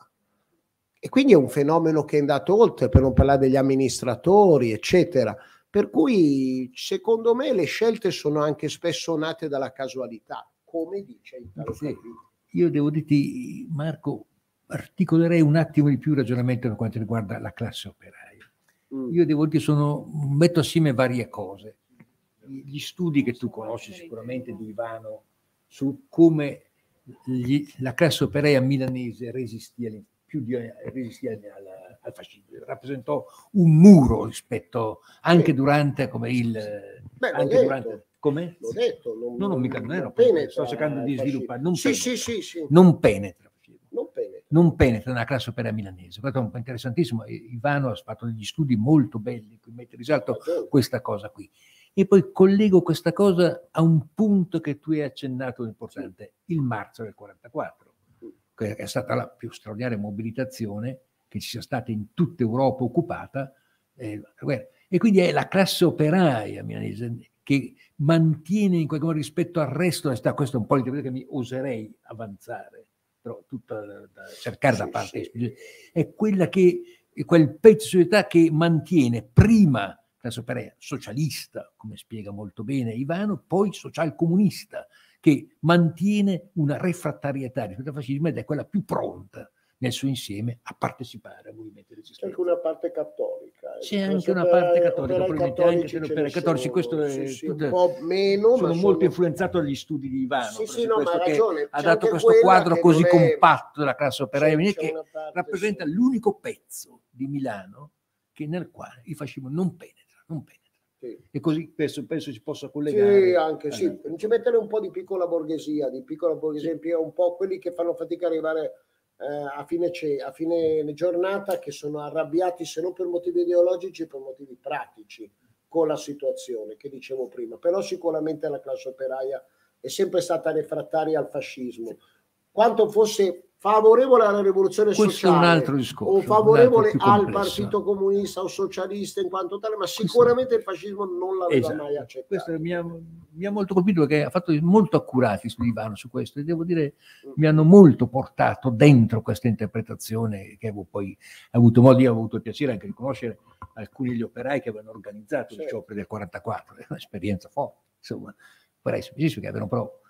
E quindi è un fenomeno che è andato oltre, per non parlare degli amministratori, eccetera. Per cui secondo me le scelte sono anche spesso nate dalla casualità come dice Italo sì, Io devo dirti, Marco, articolerei un attimo di più il ragionamento per quanto riguarda la classe operaia. Mm. Io devo dire che sono, metto assieme varie cose. Gli studi che tu conosci sicuramente di Ivano su come gli, la classe operaia milanese resistì, alle, più di, resistì alla, al fascismo, rappresentò un muro rispetto anche durante come il... Beh, anche durante, come? L'ho detto, non, no, non, mica, non, non penetra, sto cercando di eh, sviluppare, non, sì, penetra, sì, sì, non penetra. Non penetra. Non penetra nella classe opera milanese. Questo è un po' interessantissimo. Ivano ha fatto degli studi molto belli che mette in risalto ah, certo. questa cosa qui. E poi collego questa cosa a un punto che tu hai accennato importante, il marzo del 44, mm. che è stata la più straordinaria mobilitazione che ci sia stata in tutta Europa occupata. Eh, e quindi è la classe operaia milanese che mantiene in qualche modo rispetto al resto della città, questo è un po' l'interpretazione che mi oserei avanzare, però tutta da cercare da parte, sì, è quella che, è quel pezzo di società che mantiene prima la operaia socialista, come spiega molto bene Ivano, poi socialcomunista, che mantiene una refrattarietà rispetto al fascismo ed è quella più pronta nel suo insieme a partecipare al movimento resistente. C'è anche una parte cattolica. Eh, c'è anche una parte cattolica, probabilmente anche per l'opera cattolici. questo sì, è sì, un po' meno. Sono molto sono... influenzato dagli studi di Ivano, sì, sì, no, ma ragione, ha dato questo quadro così è... compatto della classe operaia che parte, rappresenta sì. l'unico pezzo di Milano che, nel quale il fascismo non penetra, non penetra. Sì. E così penso, penso, si possa collegare. Sì, anche sì. Ci mettere un po' di piccola borghesia, di piccola borghesia sì. un po' quelli che fanno fatica a arrivare eh, a, fine, a fine giornata che sono arrabbiati se non per motivi ideologici, per motivi pratici con la situazione che dicevo prima. Però sicuramente la classe operaia è sempre stata refrattaria al fascismo. Quanto fosse favorevole alla rivoluzione Questo sociale discorso, o favorevole al partito comunista o socialista in quanto tale, ma sicuramente il fascismo non l'aveva esatto. mai accettato. Questo mi ha, mi ha, molto colpito perché ha fatto molto accurati su Divano su questo e devo dire mm. mi hanno molto portato dentro questa interpretazione che avevo poi avuto modo, io ho avuto il piacere anche di conoscere alcuni degli operai che avevano organizzato sì. gli scioperi del 44, è un'esperienza forte, insomma, operai specifici che avevano però...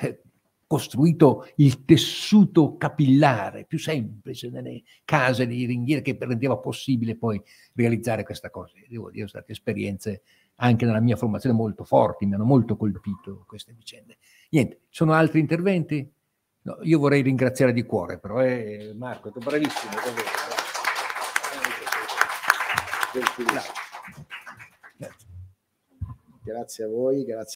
Eh, costruito il tessuto capillare più semplice nelle case di ringhiere che rendeva possibile poi realizzare questa cosa. Devo dire, sono state esperienze anche nella mia formazione molto forti, mi hanno molto colpito queste vicende. Niente, sono altri interventi? No, io vorrei ringraziare di cuore però, eh, Marco, è bravissimo. Davvero. Grazie a voi, grazie.